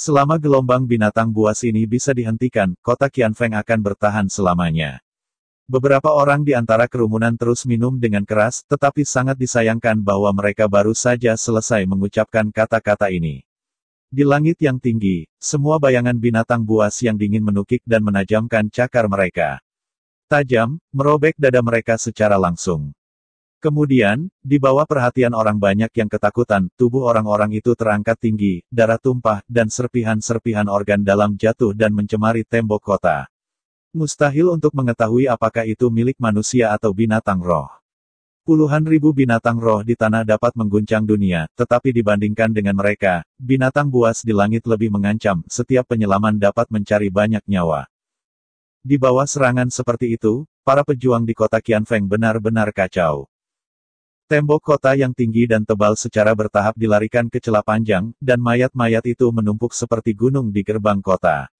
Selama gelombang binatang buas ini bisa dihentikan, kota Qianfeng akan bertahan selamanya. Beberapa orang di antara kerumunan terus minum dengan keras, tetapi sangat disayangkan bahwa mereka baru saja selesai mengucapkan kata-kata ini. Di langit yang tinggi, semua bayangan binatang buas yang dingin menukik dan menajamkan cakar mereka. Tajam, merobek dada mereka secara langsung. Kemudian, di bawah perhatian orang banyak yang ketakutan, tubuh orang-orang itu terangkat tinggi, darah tumpah, dan serpihan-serpihan organ dalam jatuh dan mencemari tembok kota. Mustahil untuk mengetahui apakah itu milik manusia atau binatang roh. Puluhan ribu binatang roh di tanah dapat mengguncang dunia, tetapi dibandingkan dengan mereka, binatang buas di langit lebih mengancam, setiap penyelaman dapat mencari banyak nyawa. Di bawah serangan seperti itu, para pejuang di kota Qianfeng benar-benar kacau. Tembok kota yang tinggi dan tebal secara bertahap dilarikan ke celah panjang, dan mayat-mayat itu menumpuk seperti gunung di gerbang kota.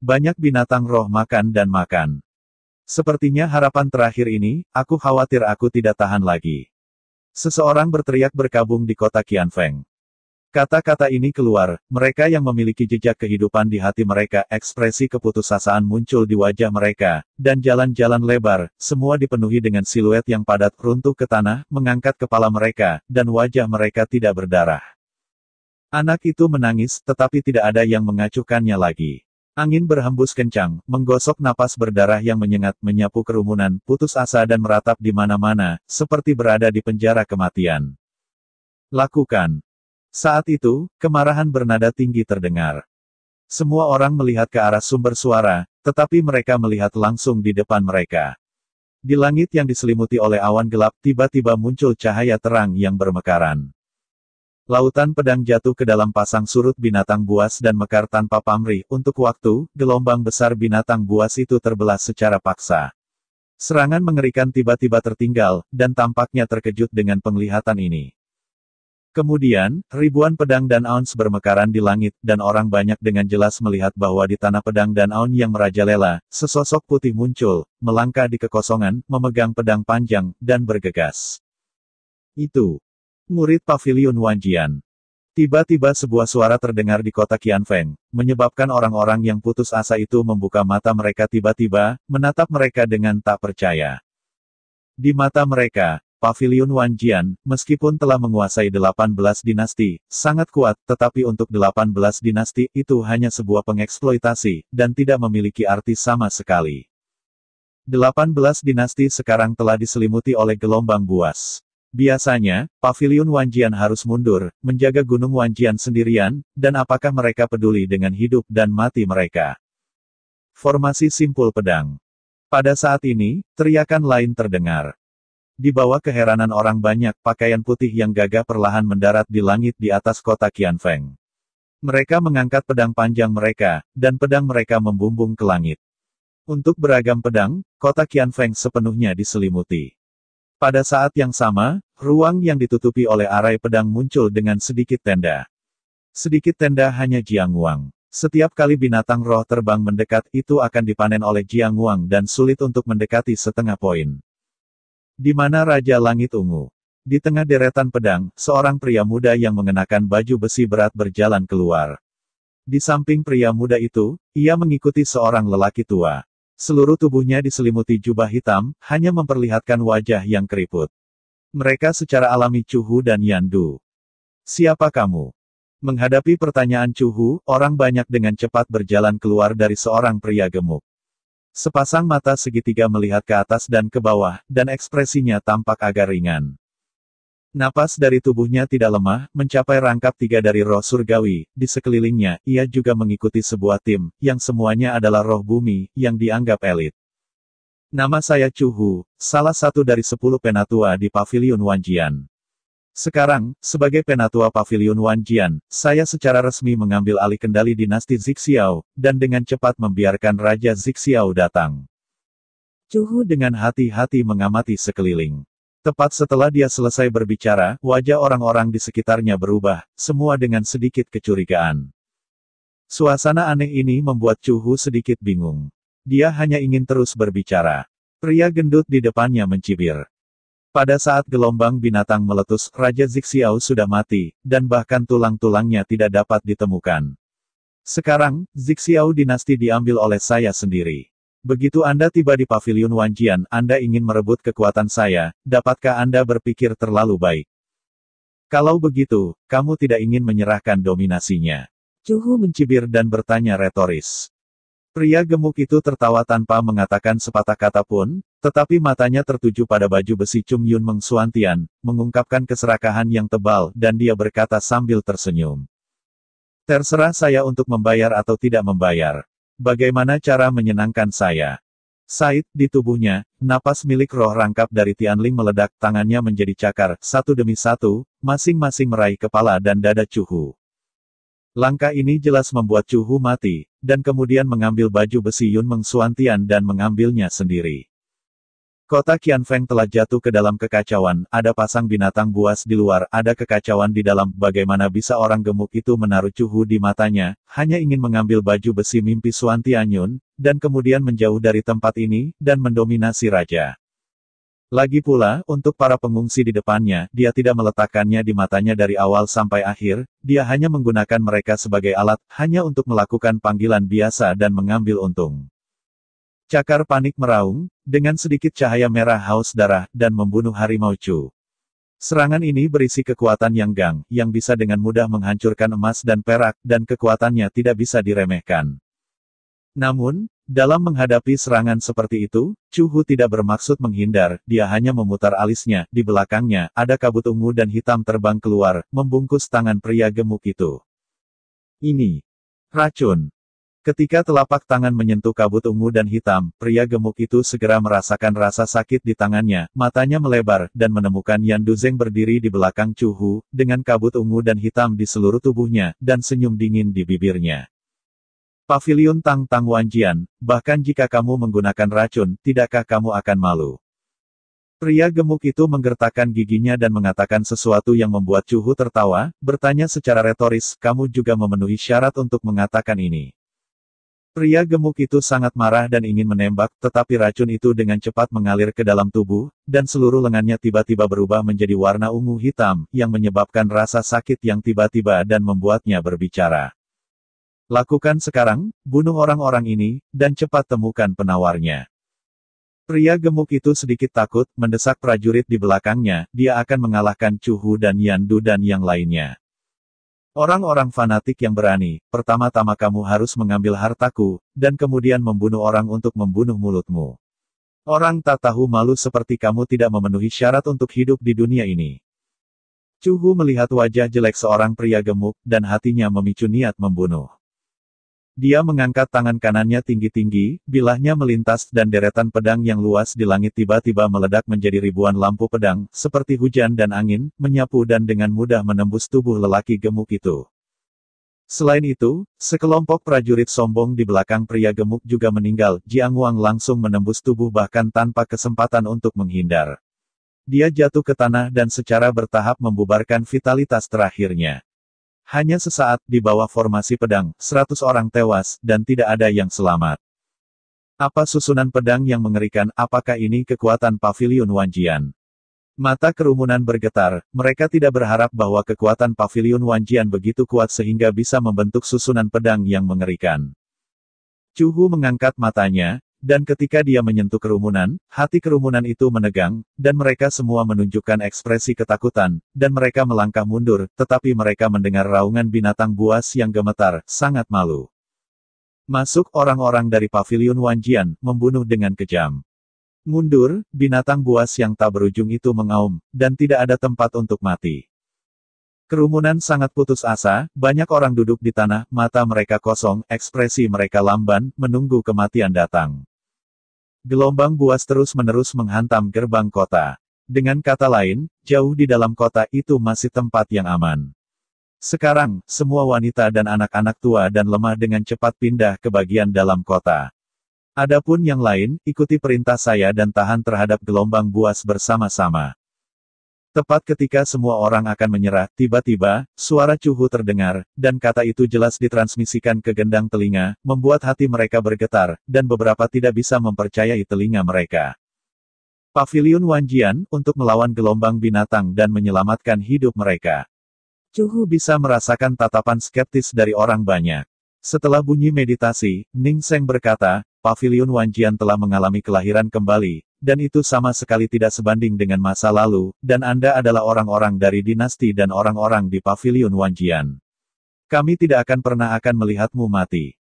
Banyak binatang roh makan dan makan. Sepertinya harapan terakhir ini, aku khawatir aku tidak tahan lagi. Seseorang berteriak berkabung di kota Qianfeng. Kata-kata ini keluar, mereka yang memiliki jejak kehidupan di hati mereka, ekspresi keputusasaan muncul di wajah mereka, dan jalan-jalan lebar, semua dipenuhi dengan siluet yang padat runtuh ke tanah, mengangkat kepala mereka, dan wajah mereka tidak berdarah. Anak itu menangis, tetapi tidak ada yang mengacuhkannya lagi. Angin berhembus kencang, menggosok napas berdarah yang menyengat, menyapu kerumunan, putus asa dan meratap di mana-mana, seperti berada di penjara kematian. Lakukan, saat itu, kemarahan bernada tinggi terdengar. Semua orang melihat ke arah sumber suara, tetapi mereka melihat langsung di depan mereka. Di langit yang diselimuti oleh awan gelap tiba-tiba muncul cahaya terang yang bermekaran. Lautan pedang jatuh ke dalam pasang surut binatang buas dan mekar tanpa pamrih. Untuk waktu, gelombang besar binatang buas itu terbelah secara paksa. Serangan mengerikan tiba-tiba tertinggal, dan tampaknya terkejut dengan penglihatan ini. Kemudian, ribuan pedang dan auns bermekaran di langit, dan orang banyak dengan jelas melihat bahwa di tanah pedang dan Aon yang merajalela, sesosok putih muncul, melangkah di kekosongan, memegang pedang panjang, dan bergegas. Itu. Murid Pavilion Wanjian. Tiba-tiba sebuah suara terdengar di kota Qianfeng, menyebabkan orang-orang yang putus asa itu membuka mata mereka tiba-tiba, menatap mereka dengan tak percaya. Di mata mereka, Pavilion Wanjian, meskipun telah menguasai 18 dinasti, sangat kuat, tetapi untuk 18 dinasti, itu hanya sebuah pengeksploitasi, dan tidak memiliki arti sama sekali. 18 dinasti sekarang telah diselimuti oleh gelombang buas. Biasanya, Pavilion Wanjian harus mundur, menjaga Gunung Wanjian sendirian, dan apakah mereka peduli dengan hidup dan mati mereka. Formasi simpul pedang. Pada saat ini, teriakan lain terdengar. Di bawah keheranan orang banyak, pakaian putih yang gagah perlahan mendarat di langit di atas kota Qianfeng. Mereka mengangkat pedang panjang mereka, dan pedang mereka membumbung ke langit. Untuk beragam pedang, kota Qianfeng sepenuhnya diselimuti. Pada saat yang sama, ruang yang ditutupi oleh arai pedang muncul dengan sedikit tenda. Sedikit tenda hanya Jiang Wang. Setiap kali binatang roh terbang mendekat itu akan dipanen oleh Jiang Wang dan sulit untuk mendekati setengah poin. Di mana Raja Langit Ungu? Di tengah deretan pedang, seorang pria muda yang mengenakan baju besi berat berjalan keluar. Di samping pria muda itu, ia mengikuti seorang lelaki tua. Seluruh tubuhnya diselimuti jubah hitam, hanya memperlihatkan wajah yang keriput. Mereka secara alami Cuhu dan Yandu. Siapa kamu? Menghadapi pertanyaan Cuhu, orang banyak dengan cepat berjalan keluar dari seorang pria gemuk. Sepasang mata segitiga melihat ke atas dan ke bawah, dan ekspresinya tampak agak ringan. Napas dari tubuhnya tidak lemah, mencapai rangkap tiga dari roh surgawi, di sekelilingnya, ia juga mengikuti sebuah tim, yang semuanya adalah roh bumi, yang dianggap elit. Nama saya Chu Hu, salah satu dari sepuluh penatua di Paviliun Wanjian. Sekarang, sebagai penatua Paviliun Jian, saya secara resmi mengambil alih kendali dinasti Zixiao, dan dengan cepat membiarkan Raja Zixiao datang. Cuhu dengan hati-hati mengamati sekeliling. Tepat setelah dia selesai berbicara, wajah orang-orang di sekitarnya berubah, semua dengan sedikit kecurigaan. Suasana aneh ini membuat Cuhu sedikit bingung. Dia hanya ingin terus berbicara. Pria gendut di depannya mencibir. Pada saat gelombang binatang meletus, Raja Zixiao sudah mati, dan bahkan tulang-tulangnya tidak dapat ditemukan. Sekarang, Zixiao dinasti diambil oleh saya sendiri. Begitu Anda tiba di pavilion Wanjian, Anda ingin merebut kekuatan saya, dapatkah Anda berpikir terlalu baik? Kalau begitu, kamu tidak ingin menyerahkan dominasinya. Cuhu mencibir dan bertanya retoris. Pria gemuk itu tertawa tanpa mengatakan sepatah kata pun, tetapi matanya tertuju pada baju besi Chung Yun Meng Suantian, mengungkapkan keserakahan yang tebal, dan dia berkata sambil tersenyum. Terserah saya untuk membayar atau tidak membayar. Bagaimana cara menyenangkan saya? Said, di tubuhnya, napas milik roh rangkap dari Tianling meledak, tangannya menjadi cakar, satu demi satu, masing-masing meraih kepala dan dada Cuhu. Langkah ini jelas membuat Chu Hu mati, dan kemudian mengambil baju besi Yun Meng Suantian dan mengambilnya sendiri. Kota Feng telah jatuh ke dalam kekacauan, ada pasang binatang buas di luar, ada kekacauan di dalam, bagaimana bisa orang gemuk itu menaruh Chu Hu di matanya, hanya ingin mengambil baju besi mimpi Suantian Yun, dan kemudian menjauh dari tempat ini, dan mendominasi raja. Lagi pula, untuk para pengungsi di depannya, dia tidak meletakkannya di matanya dari awal sampai akhir, dia hanya menggunakan mereka sebagai alat, hanya untuk melakukan panggilan biasa dan mengambil untung. Cakar panik meraung, dengan sedikit cahaya merah haus darah, dan membunuh harimau Chu. Serangan ini berisi kekuatan yang gang, yang bisa dengan mudah menghancurkan emas dan perak, dan kekuatannya tidak bisa diremehkan. Namun, dalam menghadapi serangan seperti itu, Chu Hu tidak bermaksud menghindar, dia hanya memutar alisnya, di belakangnya, ada kabut ungu dan hitam terbang keluar, membungkus tangan pria gemuk itu. Ini. Racun. Ketika telapak tangan menyentuh kabut ungu dan hitam, pria gemuk itu segera merasakan rasa sakit di tangannya, matanya melebar, dan menemukan Yan Duzeng berdiri di belakang Chu Hu, dengan kabut ungu dan hitam di seluruh tubuhnya, dan senyum dingin di bibirnya. Pavilion Tang Tang Wanjian, bahkan jika kamu menggunakan racun, tidakkah kamu akan malu? Pria gemuk itu menggertakkan giginya dan mengatakan sesuatu yang membuat Cuhu tertawa, bertanya secara retoris, kamu juga memenuhi syarat untuk mengatakan ini. Pria gemuk itu sangat marah dan ingin menembak, tetapi racun itu dengan cepat mengalir ke dalam tubuh, dan seluruh lengannya tiba-tiba berubah menjadi warna ungu hitam, yang menyebabkan rasa sakit yang tiba-tiba dan membuatnya berbicara. Lakukan sekarang, bunuh orang-orang ini, dan cepat temukan penawarnya. Pria gemuk itu sedikit takut, mendesak prajurit di belakangnya, dia akan mengalahkan Chuhu dan Yandu dan yang lainnya. Orang-orang fanatik yang berani, pertama-tama kamu harus mengambil hartaku, dan kemudian membunuh orang untuk membunuh mulutmu. Orang tak tahu malu seperti kamu tidak memenuhi syarat untuk hidup di dunia ini. Cuhu melihat wajah jelek seorang pria gemuk, dan hatinya memicu niat membunuh. Dia mengangkat tangan kanannya tinggi-tinggi, bilahnya melintas, dan deretan pedang yang luas di langit tiba-tiba meledak menjadi ribuan lampu pedang, seperti hujan dan angin, menyapu dan dengan mudah menembus tubuh lelaki gemuk itu. Selain itu, sekelompok prajurit sombong di belakang pria gemuk juga meninggal, Jiang Wang langsung menembus tubuh bahkan tanpa kesempatan untuk menghindar. Dia jatuh ke tanah dan secara bertahap membubarkan vitalitas terakhirnya. Hanya sesaat, di bawah formasi pedang, seratus orang tewas, dan tidak ada yang selamat. Apa susunan pedang yang mengerikan, apakah ini kekuatan pavilion Wanjian? Mata kerumunan bergetar, mereka tidak berharap bahwa kekuatan pavilion Wanjian begitu kuat sehingga bisa membentuk susunan pedang yang mengerikan. Cuhu mengangkat matanya, dan ketika dia menyentuh kerumunan, hati kerumunan itu menegang, dan mereka semua menunjukkan ekspresi ketakutan, dan mereka melangkah mundur, tetapi mereka mendengar raungan binatang buas yang gemetar, sangat malu. Masuk orang-orang dari pavilion Wanjian, membunuh dengan kejam. Mundur, binatang buas yang tak berujung itu mengaum, dan tidak ada tempat untuk mati. Kerumunan sangat putus asa, banyak orang duduk di tanah, mata mereka kosong, ekspresi mereka lamban, menunggu kematian datang. Gelombang buas terus-menerus menghantam gerbang kota. Dengan kata lain, jauh di dalam kota itu masih tempat yang aman. Sekarang, semua wanita dan anak-anak tua dan lemah dengan cepat pindah ke bagian dalam kota. Adapun yang lain, ikuti perintah saya dan tahan terhadap gelombang buas bersama-sama. Tepat ketika semua orang akan menyerah, tiba-tiba, suara Cuhu terdengar, dan kata itu jelas ditransmisikan ke gendang telinga, membuat hati mereka bergetar, dan beberapa tidak bisa mempercayai telinga mereka. Pavilion Wanjian, untuk melawan gelombang binatang dan menyelamatkan hidup mereka. Cuhu bisa merasakan tatapan skeptis dari orang banyak. Setelah bunyi meditasi, Ning Seng berkata, Pavilion Wanjian telah mengalami kelahiran kembali, dan itu sama sekali tidak sebanding dengan masa lalu, dan Anda adalah orang-orang dari dinasti dan orang-orang di pavilion Wanjian. Kami tidak akan pernah akan melihatmu mati.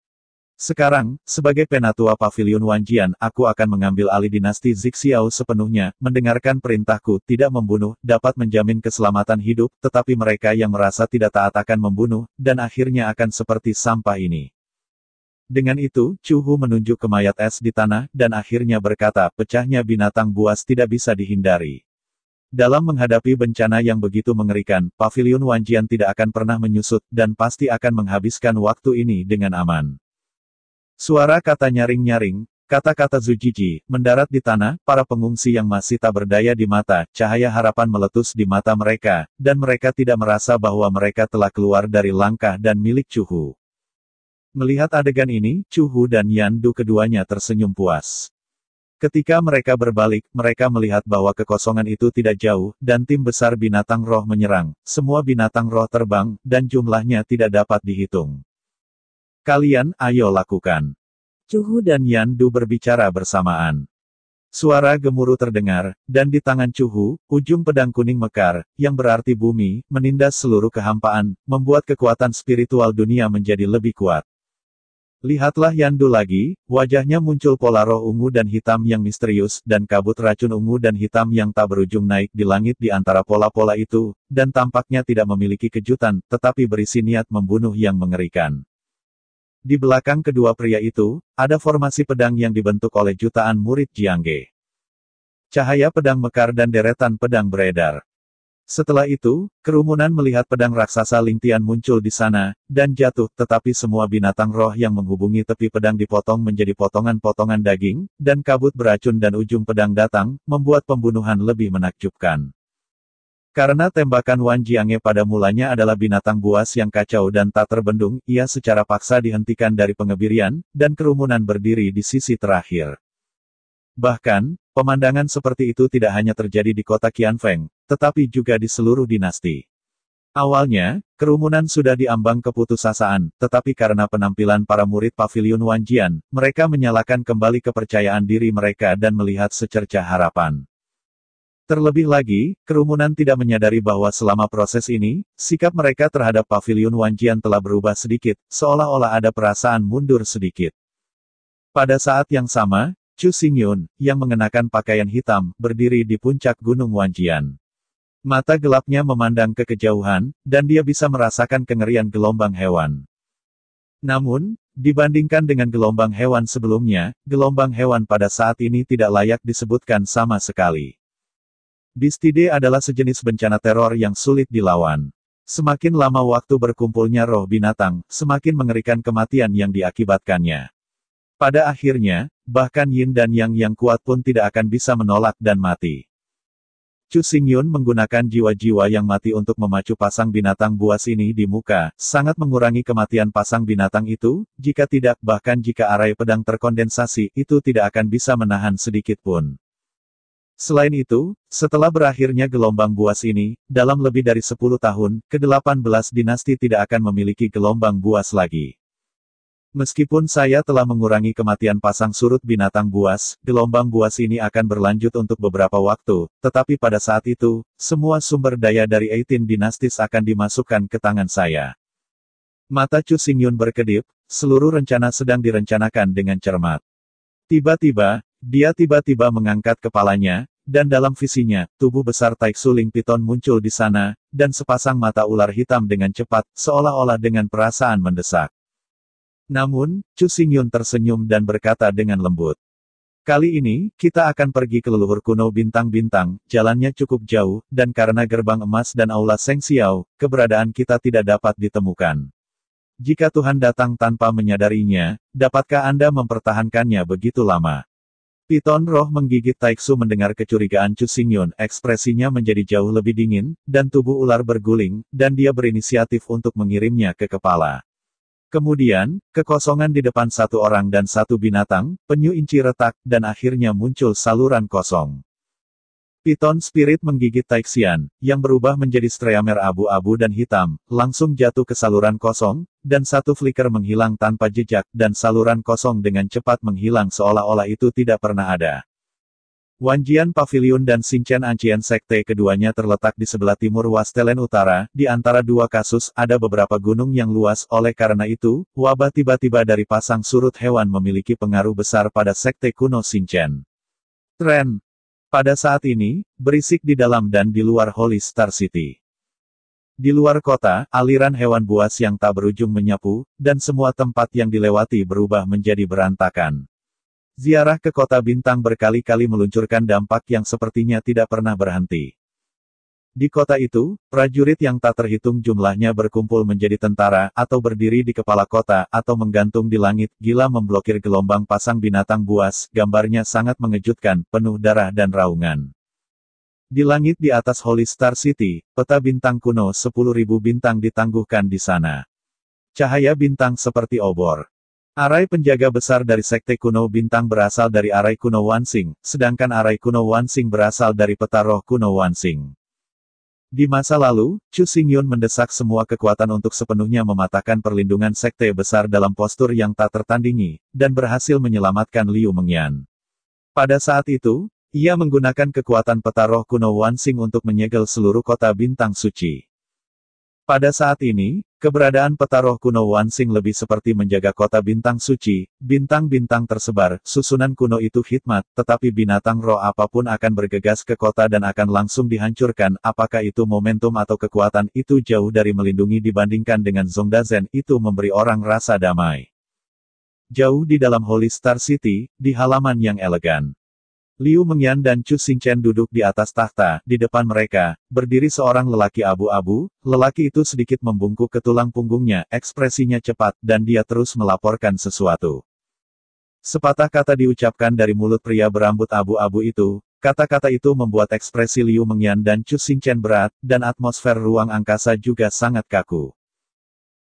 Sekarang, sebagai penatua pavilion Wanjian, aku akan mengambil alih dinasti Zixiao sepenuhnya, mendengarkan perintahku, tidak membunuh, dapat menjamin keselamatan hidup, tetapi mereka yang merasa tidak taat akan membunuh, dan akhirnya akan seperti sampah ini. Dengan itu, Chuhu menunjuk ke mayat es di tanah, dan akhirnya berkata, pecahnya binatang buas tidak bisa dihindari. Dalam menghadapi bencana yang begitu mengerikan, pavilion Wanjian tidak akan pernah menyusut, dan pasti akan menghabiskan waktu ini dengan aman. Suara kata nyaring-nyaring, kata-kata Zujiji, mendarat di tanah, para pengungsi yang masih tak berdaya di mata, cahaya harapan meletus di mata mereka, dan mereka tidak merasa bahwa mereka telah keluar dari langkah dan milik Chuhu. Melihat adegan ini, Chuhu dan Yan Du keduanya tersenyum puas. Ketika mereka berbalik, mereka melihat bahwa kekosongan itu tidak jauh, dan tim besar binatang roh menyerang. Semua binatang roh terbang, dan jumlahnya tidak dapat dihitung. Kalian, ayo lakukan. Chuhu dan Yandu berbicara bersamaan. Suara gemuruh terdengar, dan di tangan Chuhu, ujung pedang kuning mekar, yang berarti bumi, menindas seluruh kehampaan, membuat kekuatan spiritual dunia menjadi lebih kuat. Lihatlah Yandu lagi, wajahnya muncul pola roh ungu dan hitam yang misterius, dan kabut racun ungu dan hitam yang tak berujung naik di langit di antara pola-pola itu, dan tampaknya tidak memiliki kejutan, tetapi berisi niat membunuh yang mengerikan. Di belakang kedua pria itu, ada formasi pedang yang dibentuk oleh jutaan murid Jiangge. Cahaya pedang mekar dan deretan pedang beredar. Setelah itu, kerumunan melihat pedang raksasa Lingtian muncul di sana, dan jatuh, tetapi semua binatang roh yang menghubungi tepi pedang dipotong menjadi potongan-potongan daging, dan kabut beracun dan ujung pedang datang, membuat pembunuhan lebih menakjubkan. Karena tembakan Wan Jiange pada mulanya adalah binatang buas yang kacau dan tak terbendung, ia secara paksa dihentikan dari pengebirian, dan kerumunan berdiri di sisi terakhir. Bahkan, pemandangan seperti itu tidak hanya terjadi di kota Qianfeng, tetapi juga di seluruh dinasti. Awalnya, kerumunan sudah diambang keputusasaan, tetapi karena penampilan para murid pavilion Wanjian, mereka menyalakan kembali kepercayaan diri mereka dan melihat secerca harapan. Terlebih lagi, kerumunan tidak menyadari bahwa selama proses ini, sikap mereka terhadap pavilion Wanjian telah berubah sedikit, seolah-olah ada perasaan mundur sedikit. Pada saat yang sama, Chu Xingyun, yang mengenakan pakaian hitam, berdiri di puncak Gunung Wanjian. Mata gelapnya memandang ke kejauhan, dan dia bisa merasakan kengerian gelombang hewan. Namun, dibandingkan dengan gelombang hewan sebelumnya, gelombang hewan pada saat ini tidak layak disebutkan sama sekali. Bistide adalah sejenis bencana teror yang sulit dilawan. Semakin lama waktu berkumpulnya roh binatang, semakin mengerikan kematian yang diakibatkannya. Pada akhirnya, bahkan yin dan yang yang kuat pun tidak akan bisa menolak dan mati. Chu Xingyun menggunakan jiwa-jiwa yang mati untuk memacu pasang binatang buas ini di muka, sangat mengurangi kematian pasang binatang itu, jika tidak, bahkan jika arai pedang terkondensasi, itu tidak akan bisa menahan sedikit pun. Selain itu, setelah berakhirnya gelombang buas ini, dalam lebih dari 10 tahun, ke-18 dinasti tidak akan memiliki gelombang buas lagi. Meskipun saya telah mengurangi kematian pasang surut binatang buas, gelombang buas ini akan berlanjut untuk beberapa waktu, tetapi pada saat itu, semua sumber daya dari 18 dinastis akan dimasukkan ke tangan saya. Mata Chu Xingyun berkedip, seluruh rencana sedang direncanakan dengan cermat. Tiba-tiba, dia tiba-tiba mengangkat kepalanya, dan dalam visinya, tubuh besar Suling Piton muncul di sana, dan sepasang mata ular hitam dengan cepat, seolah-olah dengan perasaan mendesak. Namun, Chu Xingyun tersenyum dan berkata dengan lembut. Kali ini, kita akan pergi ke leluhur kuno bintang-bintang, jalannya cukup jauh, dan karena gerbang emas dan aula Seng Xiao, keberadaan kita tidak dapat ditemukan. Jika Tuhan datang tanpa menyadarinya, dapatkah Anda mempertahankannya begitu lama? Piton roh menggigit Taiksu mendengar kecurigaan Chu Xingyun, ekspresinya menjadi jauh lebih dingin, dan tubuh ular berguling, dan dia berinisiatif untuk mengirimnya ke kepala. Kemudian, kekosongan di depan satu orang dan satu binatang, penyu inci retak, dan akhirnya muncul saluran kosong. Piton Spirit menggigit Taixian, yang berubah menjadi streamer abu-abu dan hitam, langsung jatuh ke saluran kosong, dan satu flicker menghilang tanpa jejak, dan saluran kosong dengan cepat menghilang seolah-olah itu tidak pernah ada. Wanjian Pavilion dan Xingchen Anjian Sekte keduanya terletak di sebelah timur Wastelen Utara, di antara dua kasus ada beberapa gunung yang luas oleh karena itu, wabah tiba-tiba dari pasang surut hewan memiliki pengaruh besar pada Sekte kuno Xingchen. Tren Pada saat ini, berisik di dalam dan di luar Holy Star City. Di luar kota, aliran hewan buas yang tak berujung menyapu, dan semua tempat yang dilewati berubah menjadi berantakan. Ziarah ke kota bintang berkali-kali meluncurkan dampak yang sepertinya tidak pernah berhenti. Di kota itu, prajurit yang tak terhitung jumlahnya berkumpul menjadi tentara, atau berdiri di kepala kota, atau menggantung di langit, gila memblokir gelombang pasang binatang buas, gambarnya sangat mengejutkan, penuh darah dan raungan. Di langit di atas Holy Star City, peta bintang kuno 10.000 bintang ditangguhkan di sana. Cahaya bintang seperti obor, Arai penjaga besar dari Sekte Kuno Bintang berasal dari Arai Kuno Wansing, sedangkan Arai Kuno Wansing berasal dari peta roh Kuno Wansing. Di masa lalu, Chu Xingyun mendesak semua kekuatan untuk sepenuhnya mematahkan perlindungan Sekte Besar dalam postur yang tak tertandingi, dan berhasil menyelamatkan Liu Mengyan. Pada saat itu, ia menggunakan kekuatan peta roh kuno Wansing untuk menyegel seluruh kota Bintang Suci. Pada saat ini, Keberadaan petaroh kuno Wansing lebih seperti menjaga kota bintang suci, bintang-bintang tersebar, susunan kuno itu hikmat, tetapi binatang roh apapun akan bergegas ke kota dan akan langsung dihancurkan, apakah itu momentum atau kekuatan itu jauh dari melindungi dibandingkan dengan Zongdazen itu memberi orang rasa damai. Jauh di dalam Holy Star City, di halaman yang elegan. Liu Mengyan dan Chu Xingchen duduk di atas tahta, di depan mereka, berdiri seorang lelaki abu-abu, lelaki itu sedikit membungkuk ke tulang punggungnya, ekspresinya cepat, dan dia terus melaporkan sesuatu. Sepatah kata diucapkan dari mulut pria berambut abu-abu itu, kata-kata itu membuat ekspresi Liu Mengyan dan Chu Xingchen berat, dan atmosfer ruang angkasa juga sangat kaku.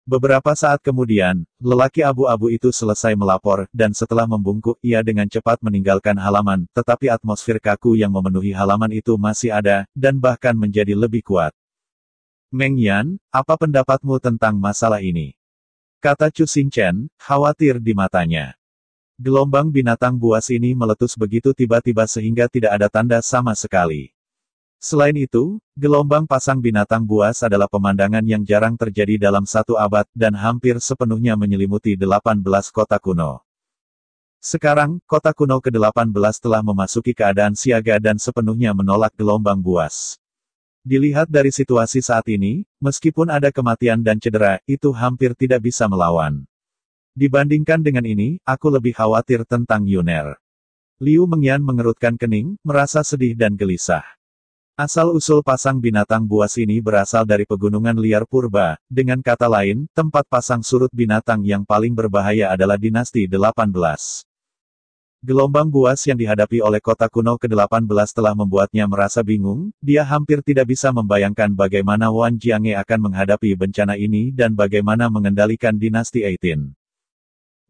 Beberapa saat kemudian, lelaki abu-abu itu selesai melapor, dan setelah membungkuk, ia dengan cepat meninggalkan halaman, tetapi atmosfer kaku yang memenuhi halaman itu masih ada, dan bahkan menjadi lebih kuat. Meng Yan, apa pendapatmu tentang masalah ini? Kata Chu Chen, khawatir di matanya. Gelombang binatang buas ini meletus begitu tiba-tiba sehingga tidak ada tanda sama sekali. Selain itu, gelombang pasang binatang buas adalah pemandangan yang jarang terjadi dalam satu abad dan hampir sepenuhnya menyelimuti 18 kota kuno. Sekarang, kota kuno ke-18 telah memasuki keadaan siaga dan sepenuhnya menolak gelombang buas. Dilihat dari situasi saat ini, meskipun ada kematian dan cedera, itu hampir tidak bisa melawan. Dibandingkan dengan ini, aku lebih khawatir tentang Yuner. Liu Mengyan mengerutkan kening, merasa sedih dan gelisah. Asal-usul pasang binatang buas ini berasal dari pegunungan liar purba, dengan kata lain, tempat pasang surut binatang yang paling berbahaya adalah dinasti 18. Gelombang buas yang dihadapi oleh kota kuno ke-18 telah membuatnya merasa bingung, dia hampir tidak bisa membayangkan bagaimana Wan Jiange akan menghadapi bencana ini dan bagaimana mengendalikan dinasti 18.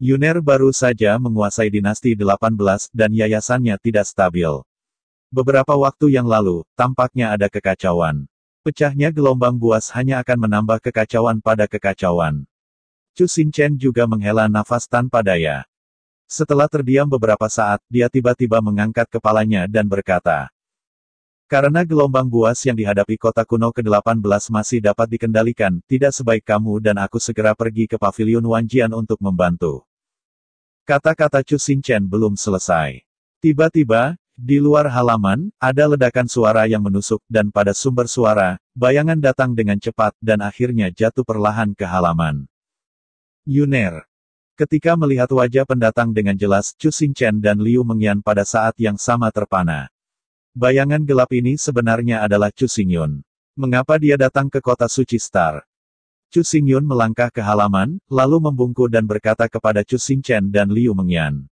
Yuner baru saja menguasai dinasti 18 dan yayasannya tidak stabil. Beberapa waktu yang lalu, tampaknya ada kekacauan. Pecahnya gelombang buas hanya akan menambah kekacauan pada kekacauan. Chu Xingchen juga menghela nafas tanpa daya. Setelah terdiam beberapa saat, dia tiba-tiba mengangkat kepalanya dan berkata, Karena gelombang buas yang dihadapi kota kuno ke-18 masih dapat dikendalikan, tidak sebaik kamu dan aku segera pergi ke pavilion Wanjian untuk membantu. Kata-kata Chu Xingchen belum selesai. Tiba-tiba, di luar halaman, ada ledakan suara yang menusuk, dan pada sumber suara, bayangan datang dengan cepat dan akhirnya jatuh perlahan ke halaman. Yuner. Ketika melihat wajah pendatang dengan jelas, Chu Xingchen dan Liu Mengyan pada saat yang sama terpana. Bayangan gelap ini sebenarnya adalah Chu Xingyun. Mengapa dia datang ke kota suci Star? Chu Xingyun melangkah ke halaman, lalu membungkuk dan berkata kepada Chu Xingchen dan Liu Mengyan.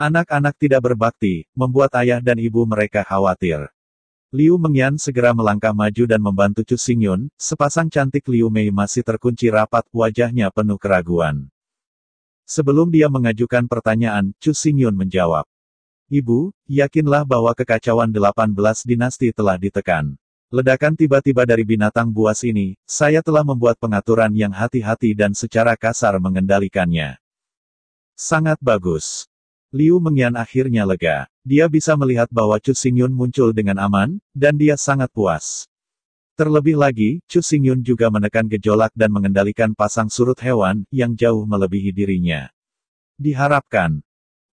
Anak-anak tidak berbakti, membuat ayah dan ibu mereka khawatir. Liu Mengyan segera melangkah maju dan membantu Chu Xingyun, sepasang cantik Liu Mei masih terkunci rapat, wajahnya penuh keraguan. Sebelum dia mengajukan pertanyaan, Chu Xingyun menjawab. Ibu, yakinlah bahwa kekacauan 18 dinasti telah ditekan. Ledakan tiba-tiba dari binatang buas ini, saya telah membuat pengaturan yang hati-hati dan secara kasar mengendalikannya. Sangat bagus. Liu Mengyan akhirnya lega. Dia bisa melihat bahwa Chu Xingyun muncul dengan aman, dan dia sangat puas. Terlebih lagi, Chu Xingyun juga menekan gejolak dan mengendalikan pasang surut hewan, yang jauh melebihi dirinya. Diharapkan.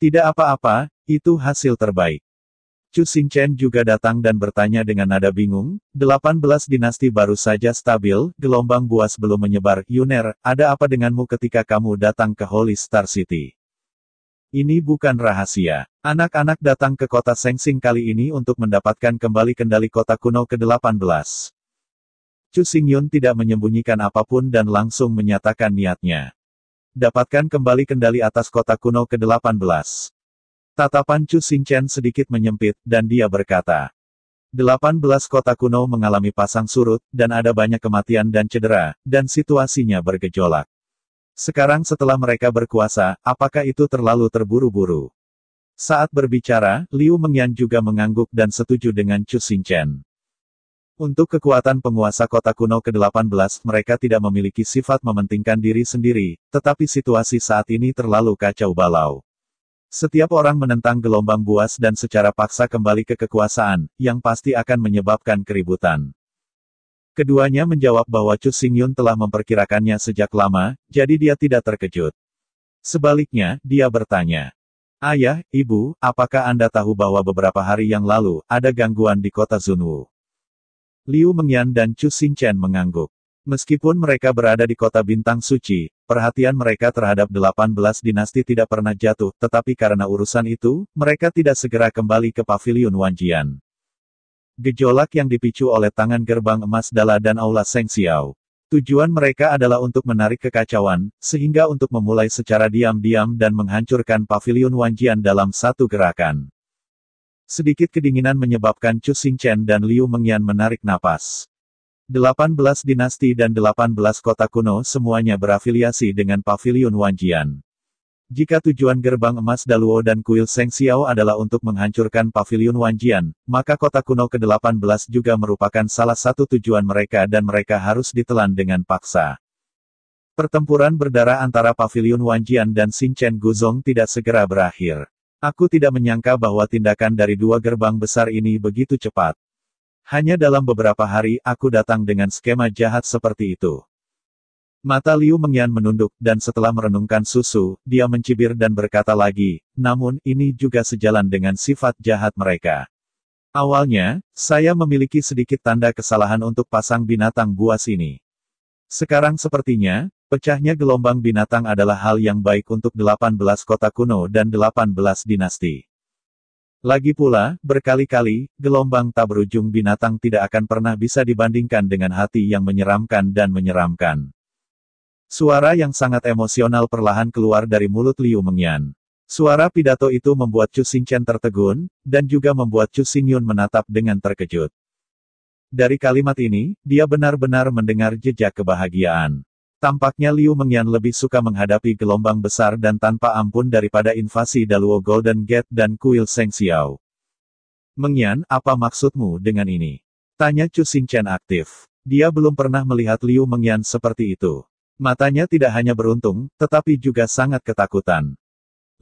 Tidak apa-apa, itu hasil terbaik. Chu Xingchen juga datang dan bertanya dengan nada bingung, 18 dinasti baru saja stabil, gelombang buas belum menyebar, Yuner, ada apa denganmu ketika kamu datang ke Holy Star City? Ini bukan rahasia. Anak-anak datang ke kota Sengsing kali ini untuk mendapatkan kembali kendali kota kuno ke-18. Chu Xingyun tidak menyembunyikan apapun dan langsung menyatakan niatnya. Dapatkan kembali kendali atas kota kuno ke-18. Tatapan Chu Xingchen sedikit menyempit, dan dia berkata. 18 kota kuno mengalami pasang surut, dan ada banyak kematian dan cedera, dan situasinya bergejolak. Sekarang setelah mereka berkuasa, apakah itu terlalu terburu-buru? Saat berbicara, Liu Mengyan juga mengangguk dan setuju dengan Chu Xingchen. Untuk kekuatan penguasa kota kuno ke-18, mereka tidak memiliki sifat mementingkan diri sendiri, tetapi situasi saat ini terlalu kacau balau. Setiap orang menentang gelombang buas dan secara paksa kembali ke kekuasaan, yang pasti akan menyebabkan keributan. Keduanya menjawab bahwa Chu Xingyun telah memperkirakannya sejak lama, jadi dia tidak terkejut. Sebaliknya, dia bertanya, Ayah, Ibu, apakah Anda tahu bahwa beberapa hari yang lalu, ada gangguan di kota Zunwu? Liu Mengyan dan Chu Xingchen mengangguk. Meskipun mereka berada di kota Bintang Suci, perhatian mereka terhadap 18 dinasti tidak pernah jatuh, tetapi karena urusan itu, mereka tidak segera kembali ke Pavilion Wanjian. Gejolak yang dipicu oleh tangan gerbang emas Dala dan Aula Seng Xiao. Tujuan mereka adalah untuk menarik kekacauan, sehingga untuk memulai secara diam-diam dan menghancurkan pavilion Wanjian dalam satu gerakan. Sedikit kedinginan menyebabkan Chu Xingchen dan Liu Mengyan menarik napas. 18 dinasti dan 18 kota kuno semuanya berafiliasi dengan pavilion Wanjian. Jika tujuan gerbang emas Daluo dan kuil Seng Xiao adalah untuk menghancurkan pavilion Wanjian, maka kota kuno ke-18 juga merupakan salah satu tujuan mereka dan mereka harus ditelan dengan paksa. Pertempuran berdarah antara pavilion Wanjian dan Xinchen Guzong tidak segera berakhir. Aku tidak menyangka bahwa tindakan dari dua gerbang besar ini begitu cepat. Hanya dalam beberapa hari aku datang dengan skema jahat seperti itu. Mata Liu Mengyan menunduk, dan setelah merenungkan susu, dia mencibir dan berkata lagi, namun, ini juga sejalan dengan sifat jahat mereka. Awalnya, saya memiliki sedikit tanda kesalahan untuk pasang binatang buas ini. Sekarang sepertinya, pecahnya gelombang binatang adalah hal yang baik untuk 18 kota kuno dan 18 dinasti. Lagi pula, berkali-kali, gelombang tak berujung binatang tidak akan pernah bisa dibandingkan dengan hati yang menyeramkan dan menyeramkan. Suara yang sangat emosional perlahan keluar dari mulut Liu Mengyan. Suara pidato itu membuat Chu Xingchen tertegun, dan juga membuat Chu Xingyun menatap dengan terkejut. Dari kalimat ini, dia benar-benar mendengar jejak kebahagiaan. Tampaknya Liu Mengyan lebih suka menghadapi gelombang besar dan tanpa ampun daripada invasi Daluo Golden Gate dan kuil Seng Xiao. Mengyan, apa maksudmu dengan ini? Tanya Chu Xingchen aktif. Dia belum pernah melihat Liu Mengyan seperti itu. Matanya tidak hanya beruntung, tetapi juga sangat ketakutan.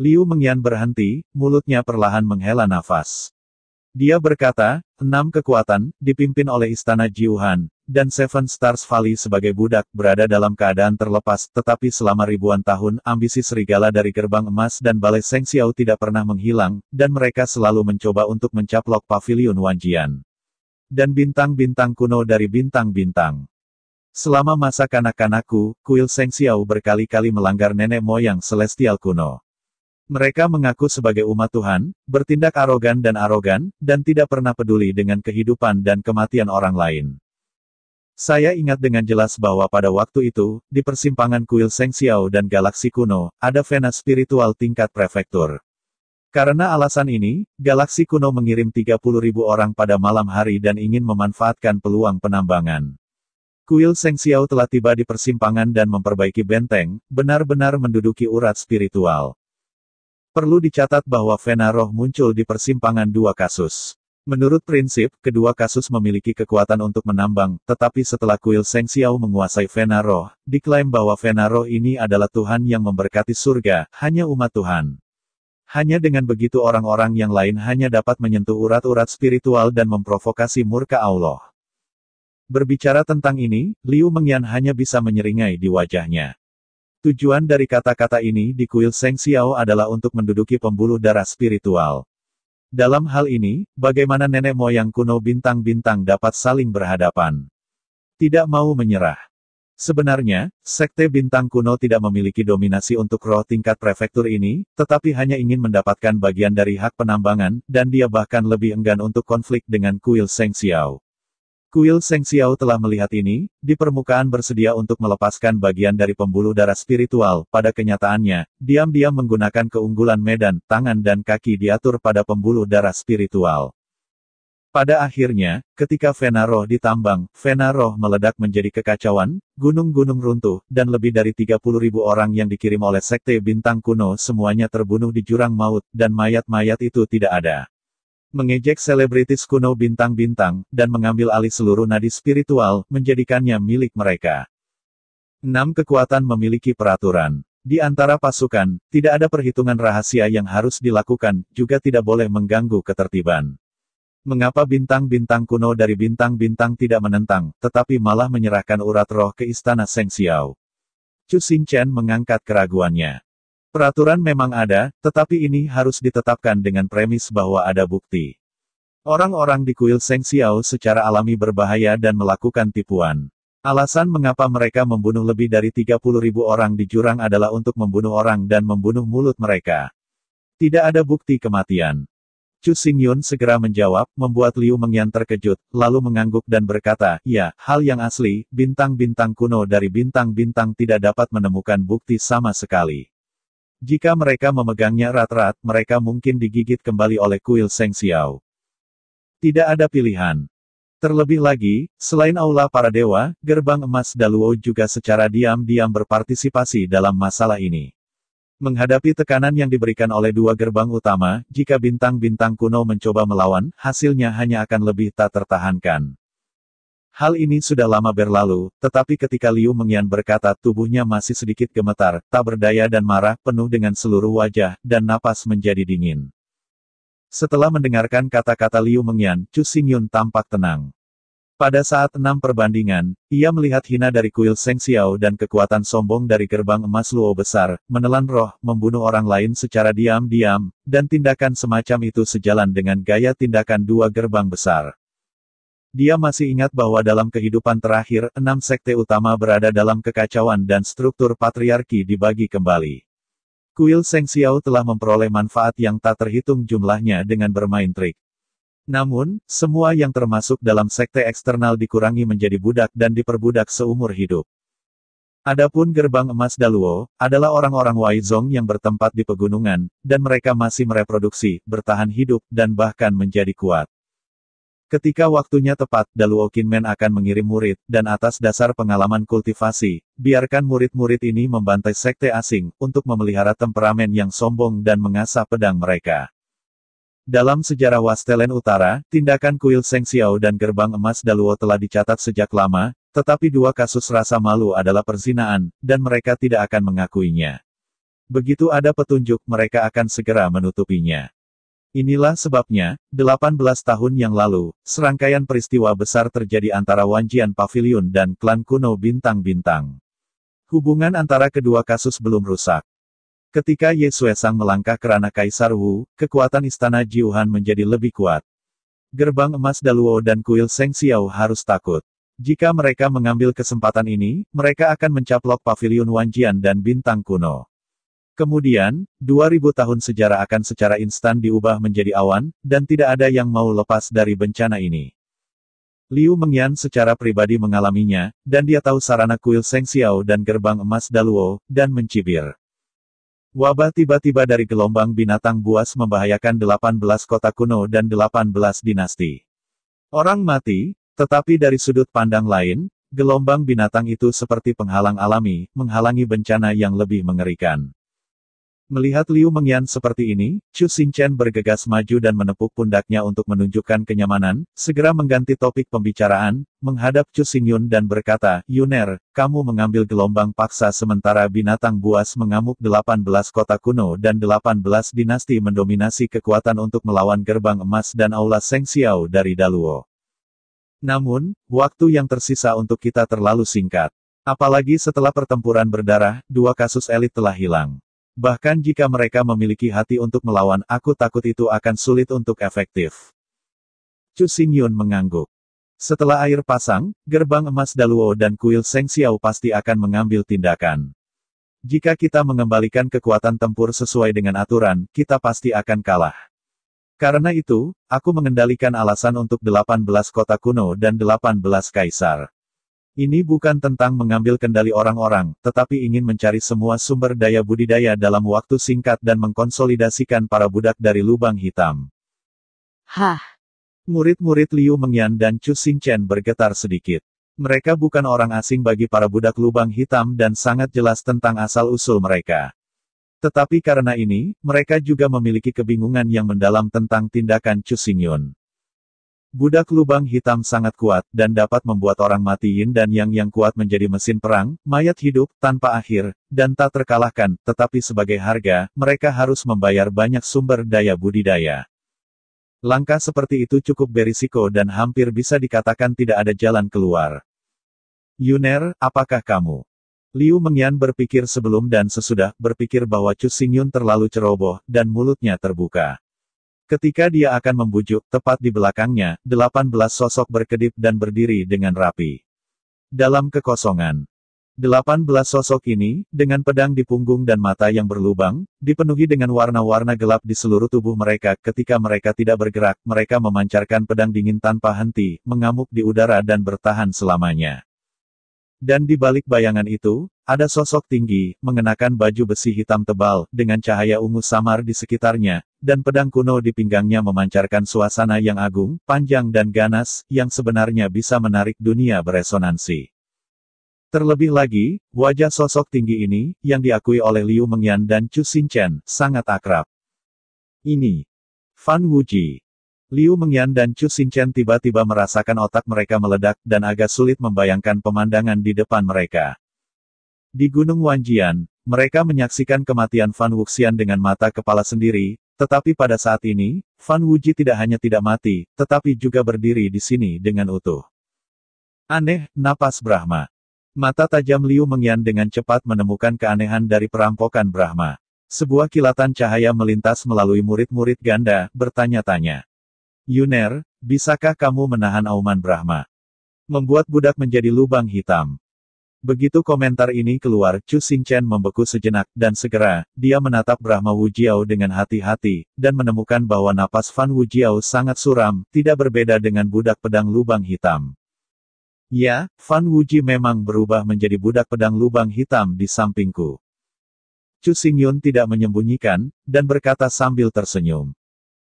Liu Mengyan berhenti, mulutnya perlahan menghela nafas. Dia berkata, enam kekuatan, dipimpin oleh Istana Jiuhan, dan Seven Stars Valley sebagai budak, berada dalam keadaan terlepas, tetapi selama ribuan tahun, ambisi serigala dari gerbang emas dan balai Seng Xiao tidak pernah menghilang, dan mereka selalu mencoba untuk mencaplok pavilion Wanjian. Dan bintang-bintang kuno dari bintang-bintang. Selama masa kanak-kanakku, kuil Seng Xiao berkali-kali melanggar nenek moyang celestial kuno. Mereka mengaku sebagai umat Tuhan, bertindak arogan dan arogan, dan tidak pernah peduli dengan kehidupan dan kematian orang lain. Saya ingat dengan jelas bahwa pada waktu itu, di persimpangan kuil Seng Xiao dan galaksi kuno, ada vena spiritual tingkat prefektur. Karena alasan ini, galaksi kuno mengirim 30.000 orang pada malam hari dan ingin memanfaatkan peluang penambangan. Kuil Seng Xiao telah tiba di persimpangan dan memperbaiki benteng, benar-benar menduduki urat spiritual. Perlu dicatat bahwa Vena Roh muncul di persimpangan dua kasus. Menurut prinsip, kedua kasus memiliki kekuatan untuk menambang, tetapi setelah kuil Seng Xiao menguasai Vena Roh, diklaim bahwa Vena Roh ini adalah Tuhan yang memberkati surga, hanya umat Tuhan. Hanya dengan begitu orang-orang yang lain hanya dapat menyentuh urat-urat spiritual dan memprovokasi murka Allah. Berbicara tentang ini, Liu Mengyan hanya bisa menyeringai di wajahnya. Tujuan dari kata-kata ini di kuil Seng Xiao adalah untuk menduduki pembuluh darah spiritual. Dalam hal ini, bagaimana nenek moyang kuno bintang-bintang dapat saling berhadapan. Tidak mau menyerah. Sebenarnya, Sekte Bintang Kuno tidak memiliki dominasi untuk roh tingkat prefektur ini, tetapi hanya ingin mendapatkan bagian dari hak penambangan, dan dia bahkan lebih enggan untuk konflik dengan kuil Seng Xiao. Kuil Seng Xiao telah melihat ini, di permukaan bersedia untuk melepaskan bagian dari pembuluh darah spiritual, pada kenyataannya, diam-diam menggunakan keunggulan medan, tangan dan kaki diatur pada pembuluh darah spiritual. Pada akhirnya, ketika Vena ditambang, Vena meledak menjadi kekacauan, gunung-gunung runtuh, dan lebih dari 30.000 ribu orang yang dikirim oleh Sekte Bintang Kuno semuanya terbunuh di jurang maut, dan mayat-mayat itu tidak ada mengejek selebritis kuno bintang-bintang, dan mengambil alih seluruh nadi spiritual, menjadikannya milik mereka. 6. Kekuatan memiliki peraturan. Di antara pasukan, tidak ada perhitungan rahasia yang harus dilakukan, juga tidak boleh mengganggu ketertiban. Mengapa bintang-bintang kuno dari bintang-bintang tidak menentang, tetapi malah menyerahkan urat roh ke istana Seng Xiao? Chu Xingchen mengangkat keraguannya. Peraturan memang ada, tetapi ini harus ditetapkan dengan premis bahwa ada bukti. Orang-orang di kuil Seng Xiao secara alami berbahaya dan melakukan tipuan. Alasan mengapa mereka membunuh lebih dari 30.000 ribu orang di jurang adalah untuk membunuh orang dan membunuh mulut mereka. Tidak ada bukti kematian. Chu Xingyun segera menjawab, membuat Liu Mengyan terkejut, lalu mengangguk dan berkata, ya, hal yang asli, bintang-bintang kuno dari bintang-bintang tidak dapat menemukan bukti sama sekali. Jika mereka memegangnya rat-rat, mereka mungkin digigit kembali oleh kuil Seng Xiao. Tidak ada pilihan. Terlebih lagi, selain aula para dewa, gerbang emas Daluo juga secara diam-diam berpartisipasi dalam masalah ini. Menghadapi tekanan yang diberikan oleh dua gerbang utama, jika bintang-bintang kuno mencoba melawan, hasilnya hanya akan lebih tak tertahankan. Hal ini sudah lama berlalu, tetapi ketika Liu Mengyan berkata tubuhnya masih sedikit gemetar, tak berdaya dan marah, penuh dengan seluruh wajah, dan napas menjadi dingin. Setelah mendengarkan kata-kata Liu Mengyan, Chu Xingyun tampak tenang. Pada saat enam perbandingan, ia melihat hina dari kuil Seng Xiao dan kekuatan sombong dari gerbang emas Luo besar, menelan roh, membunuh orang lain secara diam-diam, dan tindakan semacam itu sejalan dengan gaya tindakan dua gerbang besar. Dia masih ingat bahwa dalam kehidupan terakhir, enam sekte utama berada dalam kekacauan dan struktur patriarki dibagi kembali. Kuil Seng Xiao telah memperoleh manfaat yang tak terhitung jumlahnya dengan bermain trik. Namun, semua yang termasuk dalam sekte eksternal dikurangi menjadi budak dan diperbudak seumur hidup. Adapun gerbang emas Daluo, adalah orang-orang Waizong yang bertempat di pegunungan, dan mereka masih mereproduksi, bertahan hidup, dan bahkan menjadi kuat. Ketika waktunya tepat, Daluo Kinmen akan mengirim murid, dan atas dasar pengalaman kultivasi, biarkan murid-murid ini membantai sekte asing, untuk memelihara temperamen yang sombong dan mengasah pedang mereka. Dalam sejarah Wastelen Utara, tindakan kuil Seng Xiao dan gerbang emas Daluo telah dicatat sejak lama, tetapi dua kasus rasa malu adalah perzinaan, dan mereka tidak akan mengakuinya. Begitu ada petunjuk mereka akan segera menutupinya. Inilah sebabnya, 18 tahun yang lalu, serangkaian peristiwa besar terjadi antara Wanjian Pavilion dan klan kuno Bintang-Bintang. Hubungan antara kedua kasus belum rusak. Ketika Ye Sang melangkah ke ranah Kaisar Wu, kekuatan istana Jiuhan menjadi lebih kuat. Gerbang emas Daluo dan kuil Seng Xiao harus takut. Jika mereka mengambil kesempatan ini, mereka akan mencaplok pavilion Wanjian dan bintang kuno. Kemudian, 2000 tahun sejarah akan secara instan diubah menjadi awan, dan tidak ada yang mau lepas dari bencana ini. Liu Mengyan secara pribadi mengalaminya, dan dia tahu sarana kuil Seng Xiao dan gerbang emas Daluo, dan mencibir. Wabah tiba-tiba dari gelombang binatang buas membahayakan 18 kota kuno dan 18 dinasti. Orang mati, tetapi dari sudut pandang lain, gelombang binatang itu seperti penghalang alami, menghalangi bencana yang lebih mengerikan. Melihat Liu Mengyan seperti ini, Chu Xingchen bergegas maju dan menepuk pundaknya untuk menunjukkan kenyamanan, segera mengganti topik pembicaraan, menghadap Chu Xingyun dan berkata, Yuner, kamu mengambil gelombang paksa sementara binatang buas mengamuk 18 kota kuno dan 18 dinasti mendominasi kekuatan untuk melawan gerbang emas dan aula Seng Xiao dari Daluo. Namun, waktu yang tersisa untuk kita terlalu singkat. Apalagi setelah pertempuran berdarah, dua kasus elit telah hilang. Bahkan jika mereka memiliki hati untuk melawan, aku takut itu akan sulit untuk efektif. Chu Xingyun mengangguk. Setelah air pasang, gerbang emas Daluo dan kuil Seng Xiao pasti akan mengambil tindakan. Jika kita mengembalikan kekuatan tempur sesuai dengan aturan, kita pasti akan kalah. Karena itu, aku mengendalikan alasan untuk 18 kota kuno dan 18 kaisar. Ini bukan tentang mengambil kendali orang-orang, tetapi ingin mencari semua sumber daya budidaya dalam waktu singkat dan mengkonsolidasikan para budak dari lubang hitam. Hah. Murid-murid Liu Mengyan dan Chu Xingchen bergetar sedikit. Mereka bukan orang asing bagi para budak lubang hitam dan sangat jelas tentang asal-usul mereka. Tetapi karena ini, mereka juga memiliki kebingungan yang mendalam tentang tindakan Chu Xingyun. Budak lubang hitam sangat kuat, dan dapat membuat orang mati yin dan yang yang kuat menjadi mesin perang, mayat hidup, tanpa akhir, dan tak terkalahkan, tetapi sebagai harga, mereka harus membayar banyak sumber daya budidaya. Langkah seperti itu cukup berisiko dan hampir bisa dikatakan tidak ada jalan keluar. Yuner, apakah kamu? Liu Mengyan berpikir sebelum dan sesudah, berpikir bahwa Chu Xingyun terlalu ceroboh, dan mulutnya terbuka. Ketika dia akan membujuk, tepat di belakangnya, delapan belas sosok berkedip dan berdiri dengan rapi. Dalam kekosongan. delapan belas sosok ini, dengan pedang di punggung dan mata yang berlubang, dipenuhi dengan warna-warna gelap di seluruh tubuh mereka ketika mereka tidak bergerak, mereka memancarkan pedang dingin tanpa henti, mengamuk di udara dan bertahan selamanya. Dan di balik bayangan itu, ada sosok tinggi, mengenakan baju besi hitam tebal, dengan cahaya ungu samar di sekitarnya, dan pedang kuno di pinggangnya memancarkan suasana yang agung, panjang dan ganas, yang sebenarnya bisa menarik dunia beresonansi. Terlebih lagi, wajah sosok tinggi ini, yang diakui oleh Liu Mengyan dan Chu Xinchen, sangat akrab. Ini. Fan Wuji. Liu Mengyan dan Chu Xinchen tiba-tiba merasakan otak mereka meledak dan agak sulit membayangkan pemandangan di depan mereka. Di Gunung Wanjian, mereka menyaksikan kematian Fan Wuxian dengan mata kepala sendiri, tetapi pada saat ini, Fan Wuji tidak hanya tidak mati, tetapi juga berdiri di sini dengan utuh. Aneh, napas Brahma. Mata tajam Liu Mengyan dengan cepat menemukan keanehan dari perampokan Brahma. Sebuah kilatan cahaya melintas melalui murid-murid ganda, bertanya-tanya. Yuner, bisakah kamu menahan auman Brahma? Membuat budak menjadi lubang hitam. Begitu komentar ini keluar, Chu Xingchen membeku sejenak, dan segera, dia menatap Brahma Wu Jiao dengan hati-hati, dan menemukan bahwa napas Fan Wu Jiao sangat suram, tidak berbeda dengan budak pedang lubang hitam. Ya, Fan Wuji memang berubah menjadi budak pedang lubang hitam di sampingku. Chu Xingyun tidak menyembunyikan, dan berkata sambil tersenyum.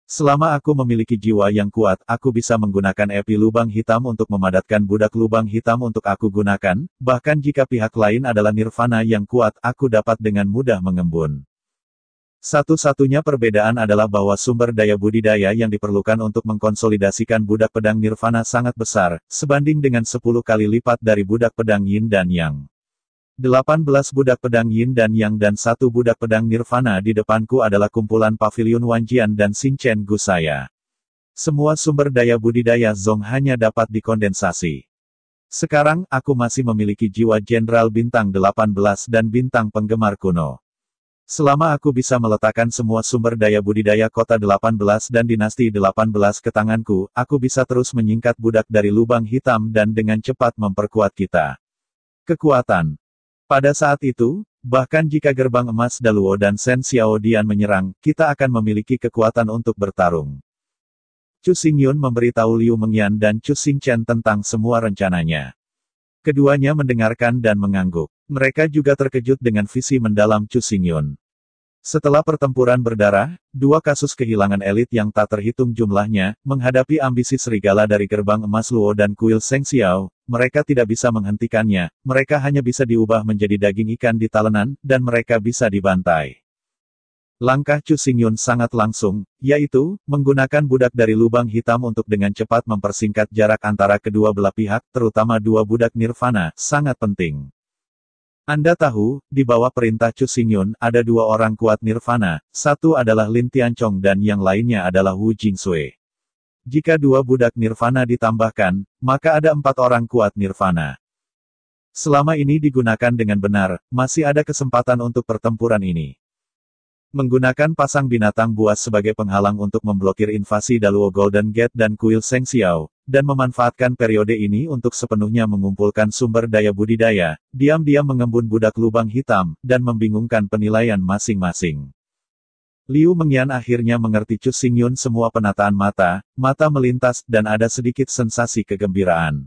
Selama aku memiliki jiwa yang kuat, aku bisa menggunakan epi lubang hitam untuk memadatkan budak lubang hitam untuk aku gunakan, bahkan jika pihak lain adalah nirvana yang kuat, aku dapat dengan mudah mengembun. Satu-satunya perbedaan adalah bahwa sumber daya budidaya yang diperlukan untuk mengkonsolidasikan budak pedang nirvana sangat besar, sebanding dengan 10 kali lipat dari budak pedang yin dan yang. 18 budak pedang Yin dan Yang dan satu budak pedang Nirvana di depanku adalah kumpulan pavilion Wanjian dan Xingchen Gu saya. Semua sumber daya budidaya Zong hanya dapat dikondensasi. Sekarang, aku masih memiliki jiwa jenderal bintang 18 dan bintang penggemar kuno. Selama aku bisa meletakkan semua sumber daya budidaya kota 18 dan dinasti 18 ke tanganku, aku bisa terus menyingkat budak dari lubang hitam dan dengan cepat memperkuat kita. Kekuatan pada saat itu, bahkan jika gerbang emas Daluo dan Shen Xiao Dian menyerang, kita akan memiliki kekuatan untuk bertarung. Chu Xingyun memberitahu Liu Mengyan dan Chu Xingchen tentang semua rencananya. Keduanya mendengarkan dan mengangguk. Mereka juga terkejut dengan visi mendalam Chu Xingyun. Setelah pertempuran berdarah, dua kasus kehilangan elit yang tak terhitung jumlahnya, menghadapi ambisi serigala dari gerbang emas Luo dan kuil Seng Xiao, mereka tidak bisa menghentikannya, mereka hanya bisa diubah menjadi daging ikan di talenan, dan mereka bisa dibantai. Langkah Chu Xingyun sangat langsung, yaitu, menggunakan budak dari lubang hitam untuk dengan cepat mempersingkat jarak antara kedua belah pihak, terutama dua budak nirvana, sangat penting. Anda tahu, di bawah perintah Chu Xingyun, ada dua orang kuat nirvana, satu adalah Lin Tianchong dan yang lainnya adalah Wu Jingsui. Jika dua budak nirvana ditambahkan, maka ada empat orang kuat nirvana. Selama ini digunakan dengan benar, masih ada kesempatan untuk pertempuran ini. Menggunakan pasang binatang buas sebagai penghalang untuk memblokir invasi Daluo Golden Gate dan kuil Seng Xiao, dan memanfaatkan periode ini untuk sepenuhnya mengumpulkan sumber daya budidaya, diam-diam mengembun budak lubang hitam, dan membingungkan penilaian masing-masing. Liu Mengyan akhirnya mengerti Chu Xingyun semua penataan mata, mata melintas, dan ada sedikit sensasi kegembiraan.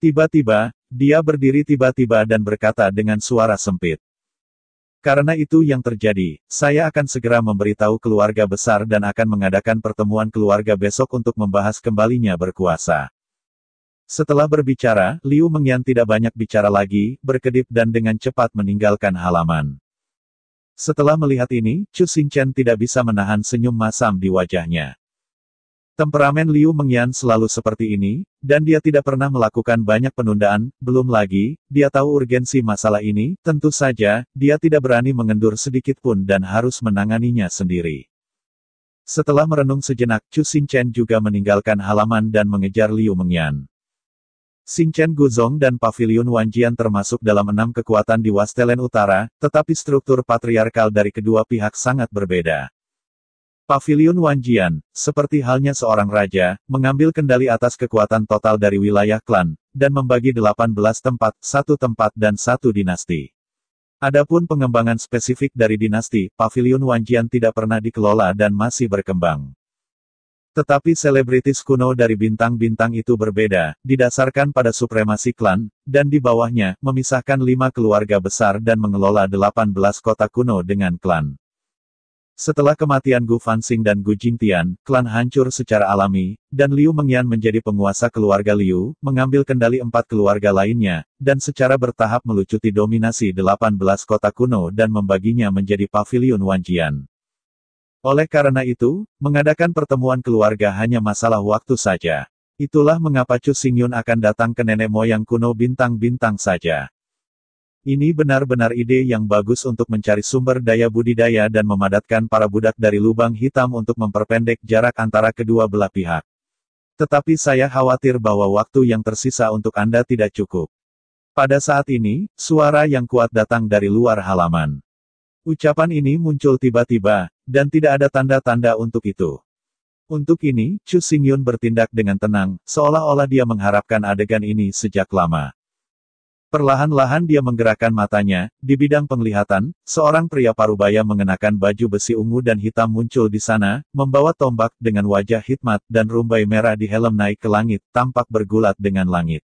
Tiba-tiba, dia berdiri tiba-tiba dan berkata dengan suara sempit. Karena itu yang terjadi, saya akan segera memberitahu keluarga besar dan akan mengadakan pertemuan keluarga besok untuk membahas kembalinya berkuasa. Setelah berbicara, Liu Mengyan tidak banyak bicara lagi, berkedip dan dengan cepat meninggalkan halaman. Setelah melihat ini, Chu Xingchen tidak bisa menahan senyum masam di wajahnya. Temperamen Liu Mengyan selalu seperti ini, dan dia tidak pernah melakukan banyak penundaan, belum lagi, dia tahu urgensi masalah ini, tentu saja, dia tidak berani mengendur sedikit pun dan harus menanganinya sendiri. Setelah merenung sejenak, Chu Xingchen juga meninggalkan halaman dan mengejar Liu Mengyan. Xingchen Guzong dan Pavilion Wanjian termasuk dalam enam kekuatan di Wastelen Utara, tetapi struktur patriarkal dari kedua pihak sangat berbeda. Pavilion Wanjian, seperti halnya seorang raja, mengambil kendali atas kekuatan total dari wilayah klan, dan membagi 18 tempat, satu tempat dan satu dinasti. Adapun pengembangan spesifik dari dinasti, Pavilion Wanjian tidak pernah dikelola dan masih berkembang. Tetapi selebritis kuno dari bintang-bintang itu berbeda, didasarkan pada supremasi klan, dan di bawahnya, memisahkan lima keluarga besar dan mengelola 18 kota kuno dengan klan. Setelah kematian Gu Fansing dan Gu Jingtian, klan hancur secara alami, dan Liu Mengyan menjadi penguasa keluarga Liu, mengambil kendali empat keluarga lainnya, dan secara bertahap melucuti dominasi 18 kota kuno dan membaginya menjadi pavilion Wanjian. Oleh karena itu, mengadakan pertemuan keluarga hanya masalah waktu saja. Itulah mengapa Chu Xingyun akan datang ke nenek moyang kuno bintang-bintang saja. Ini benar-benar ide yang bagus untuk mencari sumber daya budidaya dan memadatkan para budak dari lubang hitam untuk memperpendek jarak antara kedua belah pihak. Tetapi saya khawatir bahwa waktu yang tersisa untuk Anda tidak cukup. Pada saat ini, suara yang kuat datang dari luar halaman. Ucapan ini muncul tiba-tiba, dan tidak ada tanda-tanda untuk itu. Untuk ini, Chu Xingyun bertindak dengan tenang, seolah-olah dia mengharapkan adegan ini sejak lama. Perlahan-lahan dia menggerakkan matanya, di bidang penglihatan, seorang pria parubaya mengenakan baju besi ungu dan hitam muncul di sana, membawa tombak, dengan wajah hikmat, dan rumbai merah di helm naik ke langit, tampak bergulat dengan langit.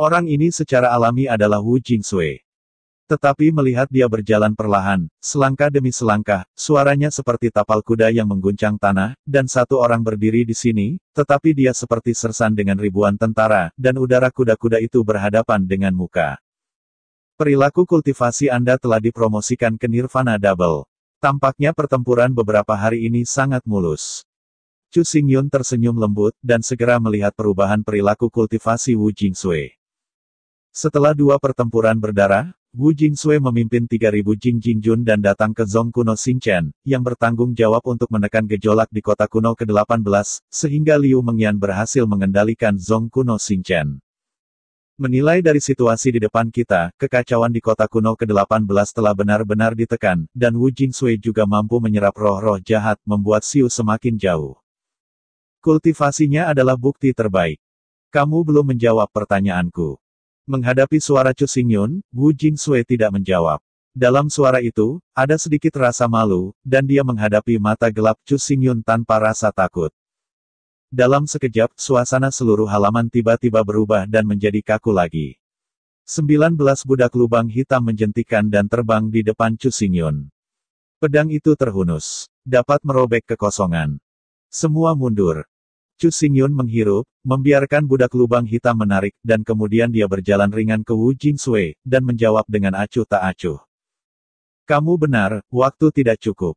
Orang ini secara alami adalah Wu Jingsui. Tetapi melihat dia berjalan perlahan, selangkah demi selangkah, suaranya seperti tapal kuda yang mengguncang tanah, dan satu orang berdiri di sini, tetapi dia seperti sersan dengan ribuan tentara, dan udara kuda-kuda itu berhadapan dengan muka. Perilaku kultivasi Anda telah dipromosikan ke Nirvana Double. Tampaknya pertempuran beberapa hari ini sangat mulus. Chu Xingyun tersenyum lembut, dan segera melihat perubahan perilaku kultivasi Wu Jingsui. Setelah dua pertempuran berdarah, Wu Jingsui memimpin 3.000 Jing Jingjun dan datang ke Zong kuno Xingchen, yang bertanggung jawab untuk menekan gejolak di kota kuno ke-18, sehingga Liu Mengyan berhasil mengendalikan Zong kuno Xingchen. Menilai dari situasi di depan kita, kekacauan di kota kuno ke-18 telah benar-benar ditekan, dan Wu Jingsui juga mampu menyerap roh-roh jahat, membuat Xiu semakin jauh. Kultivasinya adalah bukti terbaik. Kamu belum menjawab pertanyaanku. Menghadapi suara Chu Xingyun, Wu Jingsui tidak menjawab. Dalam suara itu, ada sedikit rasa malu, dan dia menghadapi mata gelap Chu Xingyun tanpa rasa takut. Dalam sekejap, suasana seluruh halaman tiba-tiba berubah dan menjadi kaku lagi. Sembilan belas budak lubang hitam menjentikan dan terbang di depan Chu Xingyun. Pedang itu terhunus. Dapat merobek kekosongan. Semua mundur. Chu Xingyun menghirup, membiarkan budak lubang hitam menarik, dan kemudian dia berjalan ringan ke Wu Jingsui, dan menjawab dengan acuh tak acuh. Kamu benar, waktu tidak cukup.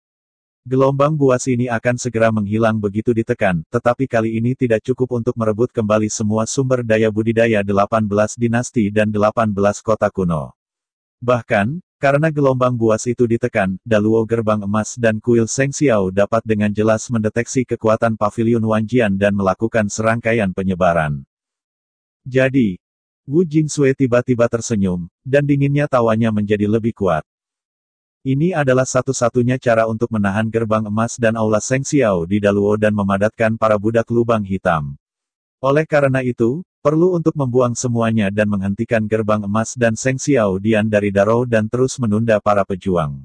Gelombang buas ini akan segera menghilang begitu ditekan, tetapi kali ini tidak cukup untuk merebut kembali semua sumber daya budidaya 18 dinasti dan 18 kota kuno. Bahkan, karena gelombang buas itu ditekan, Daluo Gerbang Emas dan Kuil Seng Xiao dapat dengan jelas mendeteksi kekuatan pavilion Wanjian dan melakukan serangkaian penyebaran. Jadi, Wu Jing tiba-tiba tersenyum, dan dinginnya tawanya menjadi lebih kuat. Ini adalah satu-satunya cara untuk menahan gerbang emas dan aula Seng Xiao di Daluo dan memadatkan para budak lubang hitam. Oleh karena itu, perlu untuk membuang semuanya dan menghentikan gerbang emas dan Seng Xiao Dian dari Daro dan terus menunda para pejuang.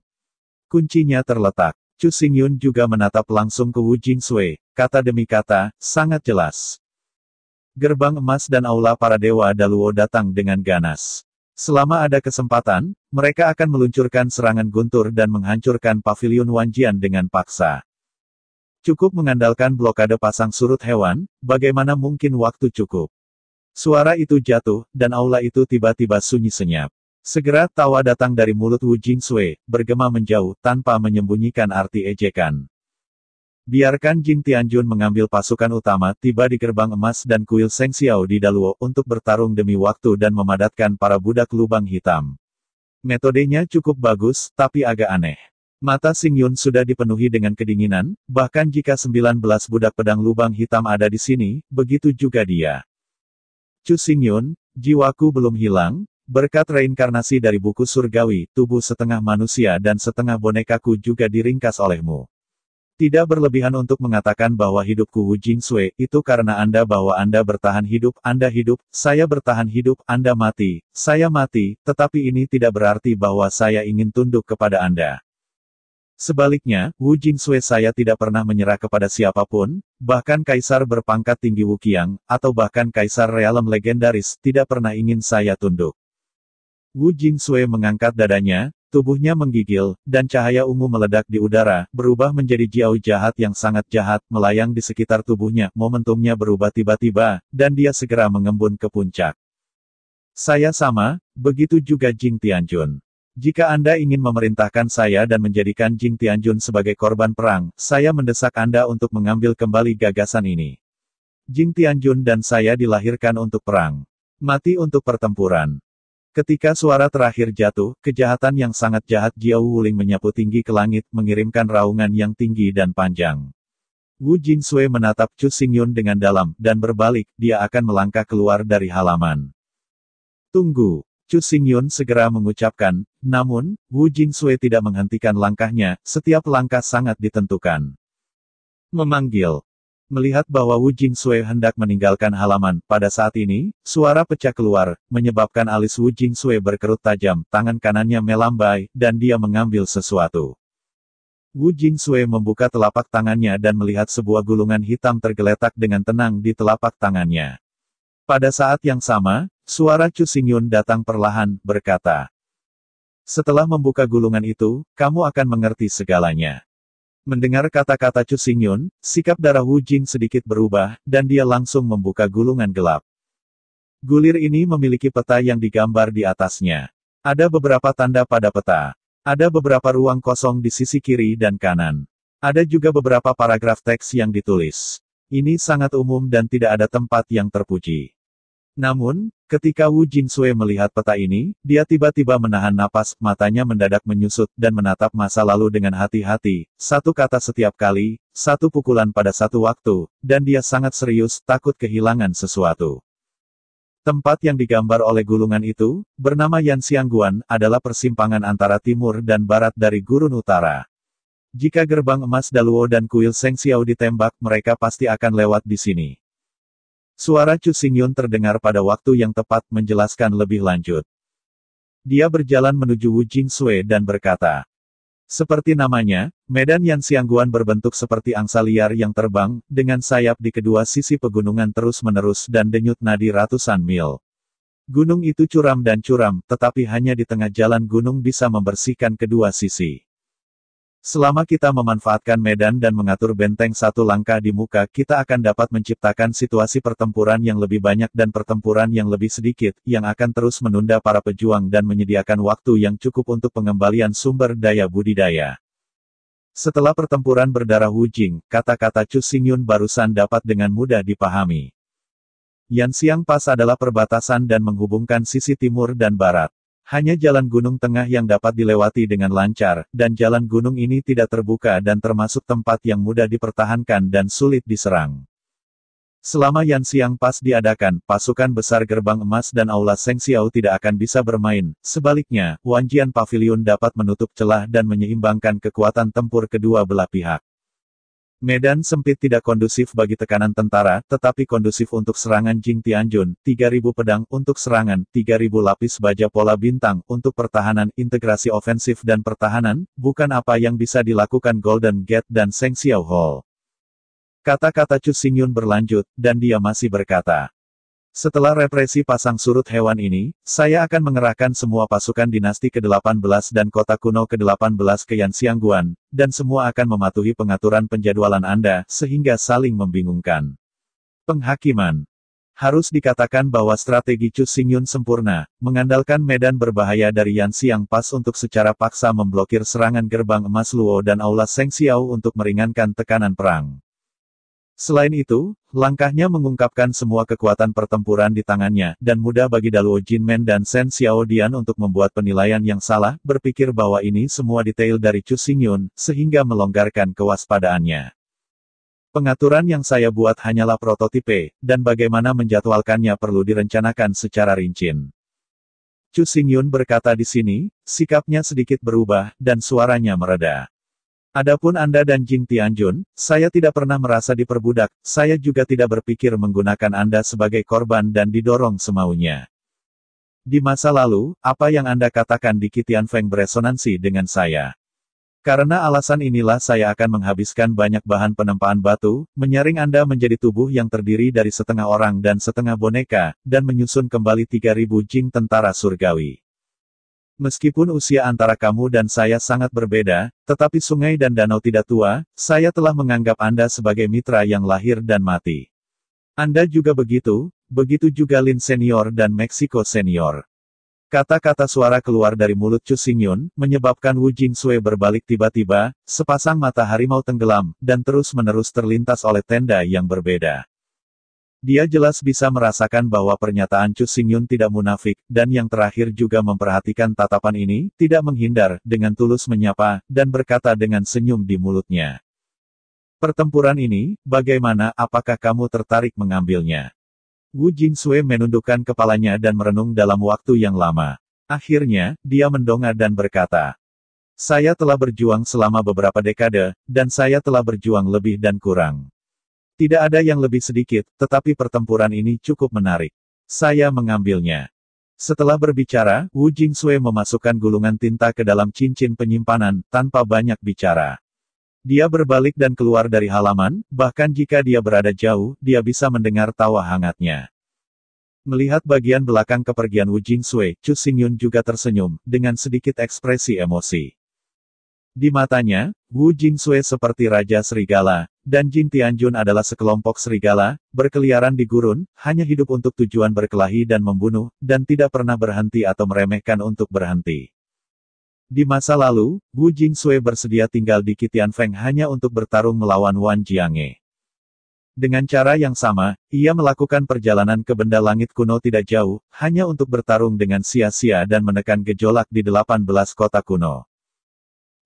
Kuncinya terletak. Chu Xingyun juga menatap langsung ke Wu Jing Sui, kata demi kata, sangat jelas. Gerbang emas dan aula para dewa Daluo datang dengan ganas. Selama ada kesempatan, mereka akan meluncurkan serangan guntur dan menghancurkan pavilion Wanjian dengan paksa. Cukup mengandalkan blokade pasang surut hewan, bagaimana mungkin waktu cukup. Suara itu jatuh, dan aula itu tiba-tiba sunyi senyap. Segera tawa datang dari mulut Wu Jing Sui, bergema menjauh, tanpa menyembunyikan arti ejekan. Biarkan Jing Tianjun mengambil pasukan utama tiba di gerbang emas dan kuil Seng Xiao di Daluo untuk bertarung demi waktu dan memadatkan para budak lubang hitam. Metodenya cukup bagus, tapi agak aneh. Mata Sing Yun sudah dipenuhi dengan kedinginan, bahkan jika 19 budak pedang lubang hitam ada di sini, begitu juga dia. Chu Sing Yun, jiwaku belum hilang, berkat reinkarnasi dari buku surgawi, tubuh setengah manusia dan setengah bonekaku juga diringkas olehmu. Tidak berlebihan untuk mengatakan bahwa hidupku Wu Jing Sui, itu karena Anda bahwa Anda bertahan hidup, Anda hidup, saya bertahan hidup, Anda mati, saya mati, tetapi ini tidak berarti bahwa saya ingin tunduk kepada Anda. Sebaliknya, Wu Jing Sui saya tidak pernah menyerah kepada siapapun, bahkan kaisar berpangkat tinggi Wu Qiang, atau bahkan kaisar realem legendaris, tidak pernah ingin saya tunduk. Wu Jing Sui mengangkat dadanya, tubuhnya menggigil, dan cahaya ungu meledak di udara, berubah menjadi Jiao jahat yang sangat jahat, melayang di sekitar tubuhnya, momentumnya berubah tiba-tiba, dan dia segera mengembun ke puncak. Saya sama, begitu juga Jing Tianjun. Jika Anda ingin memerintahkan saya dan menjadikan Jing Tianjun sebagai korban perang, saya mendesak Anda untuk mengambil kembali gagasan ini. Jing Tianjun dan saya dilahirkan untuk perang. Mati untuk pertempuran. Ketika suara terakhir jatuh, kejahatan yang sangat jahat Jiao Wuling menyapu tinggi ke langit, mengirimkan raungan yang tinggi dan panjang. Wu Jin Sui menatap Chu Yun dengan dalam, dan berbalik, dia akan melangkah keluar dari halaman. Tunggu, Chu Xingyun segera mengucapkan, namun, Wu Jingsui tidak menghentikan langkahnya, setiap langkah sangat ditentukan. Memanggil. Melihat bahwa Wu Jingsui hendak meninggalkan halaman, pada saat ini, suara pecah keluar, menyebabkan alis Wu Jingsui berkerut tajam, tangan kanannya melambai, dan dia mengambil sesuatu. Wu Jingsui membuka telapak tangannya dan melihat sebuah gulungan hitam tergeletak dengan tenang di telapak tangannya. Pada saat yang sama, Suara Chu Xingyun datang perlahan, berkata. Setelah membuka gulungan itu, kamu akan mengerti segalanya. Mendengar kata-kata Chu Xingyun, sikap darah Wu Jing sedikit berubah, dan dia langsung membuka gulungan gelap. Gulir ini memiliki peta yang digambar di atasnya. Ada beberapa tanda pada peta. Ada beberapa ruang kosong di sisi kiri dan kanan. Ada juga beberapa paragraf teks yang ditulis. Ini sangat umum dan tidak ada tempat yang terpuji. Namun, Ketika Wu Jingsue melihat peta ini, dia tiba-tiba menahan napas, matanya mendadak menyusut, dan menatap masa lalu dengan hati-hati, satu kata setiap kali, satu pukulan pada satu waktu, dan dia sangat serius, takut kehilangan sesuatu. Tempat yang digambar oleh gulungan itu, bernama Yan Xiangguan, adalah persimpangan antara timur dan barat dari gurun utara. Jika gerbang emas Daluo dan kuil Seng Xiao ditembak, mereka pasti akan lewat di sini. Suara Chu Xingyun terdengar pada waktu yang tepat menjelaskan lebih lanjut. Dia berjalan menuju Wu Jing Sui dan berkata, seperti namanya, medan yang siangguan berbentuk seperti angsa liar yang terbang, dengan sayap di kedua sisi pegunungan terus-menerus dan denyut nadi ratusan mil. Gunung itu curam dan curam, tetapi hanya di tengah jalan gunung bisa membersihkan kedua sisi. Selama kita memanfaatkan medan dan mengatur benteng satu langkah di muka, kita akan dapat menciptakan situasi pertempuran yang lebih banyak dan pertempuran yang lebih sedikit, yang akan terus menunda para pejuang dan menyediakan waktu yang cukup untuk pengembalian sumber daya budidaya. Setelah pertempuran berdarah Wujing, kata-kata Chu Xingyun barusan dapat dengan mudah dipahami. Yan Siang Pas adalah perbatasan dan menghubungkan sisi timur dan barat. Hanya jalan gunung tengah yang dapat dilewati dengan lancar, dan jalan gunung ini tidak terbuka dan termasuk tempat yang mudah dipertahankan dan sulit diserang. Selama Yan Siang Pas diadakan, pasukan besar Gerbang Emas dan Aula Seng Xiao tidak akan bisa bermain. Sebaliknya, Wanjian Pavilion dapat menutup celah dan menyeimbangkan kekuatan tempur kedua belah pihak. Medan sempit tidak kondusif bagi tekanan tentara, tetapi kondusif untuk serangan Jing Tianjun, 3000 pedang untuk serangan, 3000 lapis baja pola bintang, untuk pertahanan, integrasi ofensif dan pertahanan, bukan apa yang bisa dilakukan Golden Gate dan Seng Xiao Hall. Kata-kata Chu Xingyun berlanjut, dan dia masih berkata, setelah represi pasang surut hewan ini, saya akan mengerahkan semua pasukan dinasti ke-18 dan kota kuno ke-18 ke Yanxiangguan, dan semua akan mematuhi pengaturan penjadwalan Anda, sehingga saling membingungkan. Penghakiman Harus dikatakan bahwa strategi Chu Xingyun sempurna, mengandalkan medan berbahaya dari Yan pas untuk secara paksa memblokir serangan gerbang emas Luo dan Aula Seng Xiao untuk meringankan tekanan perang. Selain itu, langkahnya mengungkapkan semua kekuatan pertempuran di tangannya, dan mudah bagi Daluo Jinmen dan Shen Xiao Dian untuk membuat penilaian yang salah, berpikir bahwa ini semua detail dari Chu Xingyun, sehingga melonggarkan kewaspadaannya. Pengaturan yang saya buat hanyalah prototipe, dan bagaimana menjadwalkannya perlu direncanakan secara rinci. Chu Xingyun berkata di sini, sikapnya sedikit berubah, dan suaranya mereda. Adapun Anda dan Jing Tianjun, saya tidak pernah merasa diperbudak, saya juga tidak berpikir menggunakan Anda sebagai korban dan didorong semaunya. Di masa lalu, apa yang Anda katakan di Kitian Feng beresonansi dengan saya. Karena alasan inilah saya akan menghabiskan banyak bahan penempaan batu, menyaring Anda menjadi tubuh yang terdiri dari setengah orang dan setengah boneka, dan menyusun kembali 3000 jing tentara surgawi. Meskipun usia antara kamu dan saya sangat berbeda, tetapi sungai dan danau tidak tua, saya telah menganggap Anda sebagai mitra yang lahir dan mati. Anda juga begitu, begitu juga Lin Senior dan Meksiko Senior. Kata-kata suara keluar dari mulut Chu Xingyun, menyebabkan Wu Sui berbalik tiba-tiba, sepasang mata harimau tenggelam, dan terus-menerus terlintas oleh tenda yang berbeda. Dia jelas bisa merasakan bahwa pernyataan Chu Xingyun tidak munafik, dan yang terakhir juga memperhatikan tatapan ini, tidak menghindar, dengan tulus menyapa, dan berkata dengan senyum di mulutnya. Pertempuran ini, bagaimana, apakah kamu tertarik mengambilnya? Wu Jingsue menundukkan kepalanya dan merenung dalam waktu yang lama. Akhirnya, dia mendongak dan berkata, Saya telah berjuang selama beberapa dekade, dan saya telah berjuang lebih dan kurang. Tidak ada yang lebih sedikit, tetapi pertempuran ini cukup menarik. Saya mengambilnya. Setelah berbicara, Wu Jing Sui memasukkan gulungan tinta ke dalam cincin penyimpanan, tanpa banyak bicara. Dia berbalik dan keluar dari halaman, bahkan jika dia berada jauh, dia bisa mendengar tawa hangatnya. Melihat bagian belakang kepergian Wu Jing Sui, Chu Xingyun juga tersenyum, dengan sedikit ekspresi emosi. Di matanya, Wu Jinsue seperti Raja Serigala, dan Jin Tianjun adalah sekelompok serigala, berkeliaran di gurun, hanya hidup untuk tujuan berkelahi dan membunuh, dan tidak pernah berhenti atau meremehkan untuk berhenti. Di masa lalu, Wu Jingsue bersedia tinggal di Kitian Feng hanya untuk bertarung melawan Wan Jiange. Dengan cara yang sama, ia melakukan perjalanan ke benda langit kuno tidak jauh, hanya untuk bertarung dengan sia-sia dan menekan gejolak di 18 kota kuno.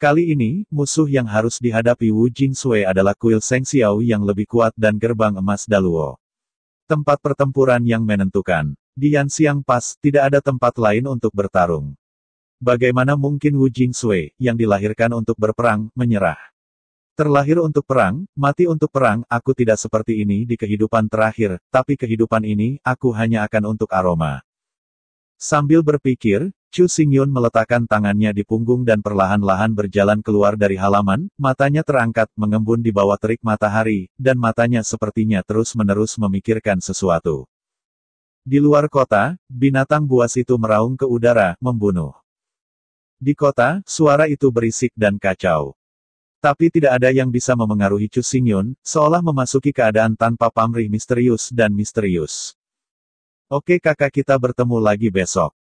Kali ini, musuh yang harus dihadapi Wu Sui adalah kuil Seng Xiao yang lebih kuat dan gerbang emas Daluo. Tempat pertempuran yang menentukan. Di Yan Siang Pas, tidak ada tempat lain untuk bertarung. Bagaimana mungkin Wu Sui, yang dilahirkan untuk berperang, menyerah? Terlahir untuk perang, mati untuk perang, aku tidak seperti ini di kehidupan terakhir, tapi kehidupan ini, aku hanya akan untuk aroma. Sambil berpikir, Chu Xingyun meletakkan tangannya di punggung dan perlahan-lahan berjalan keluar dari halaman, matanya terangkat, mengembun di bawah terik matahari, dan matanya sepertinya terus-menerus memikirkan sesuatu. Di luar kota, binatang buas itu meraung ke udara, membunuh. Di kota, suara itu berisik dan kacau. Tapi tidak ada yang bisa memengaruhi Chu Xingyun, seolah memasuki keadaan tanpa pamrih misterius dan misterius. Oke kakak kita bertemu lagi besok.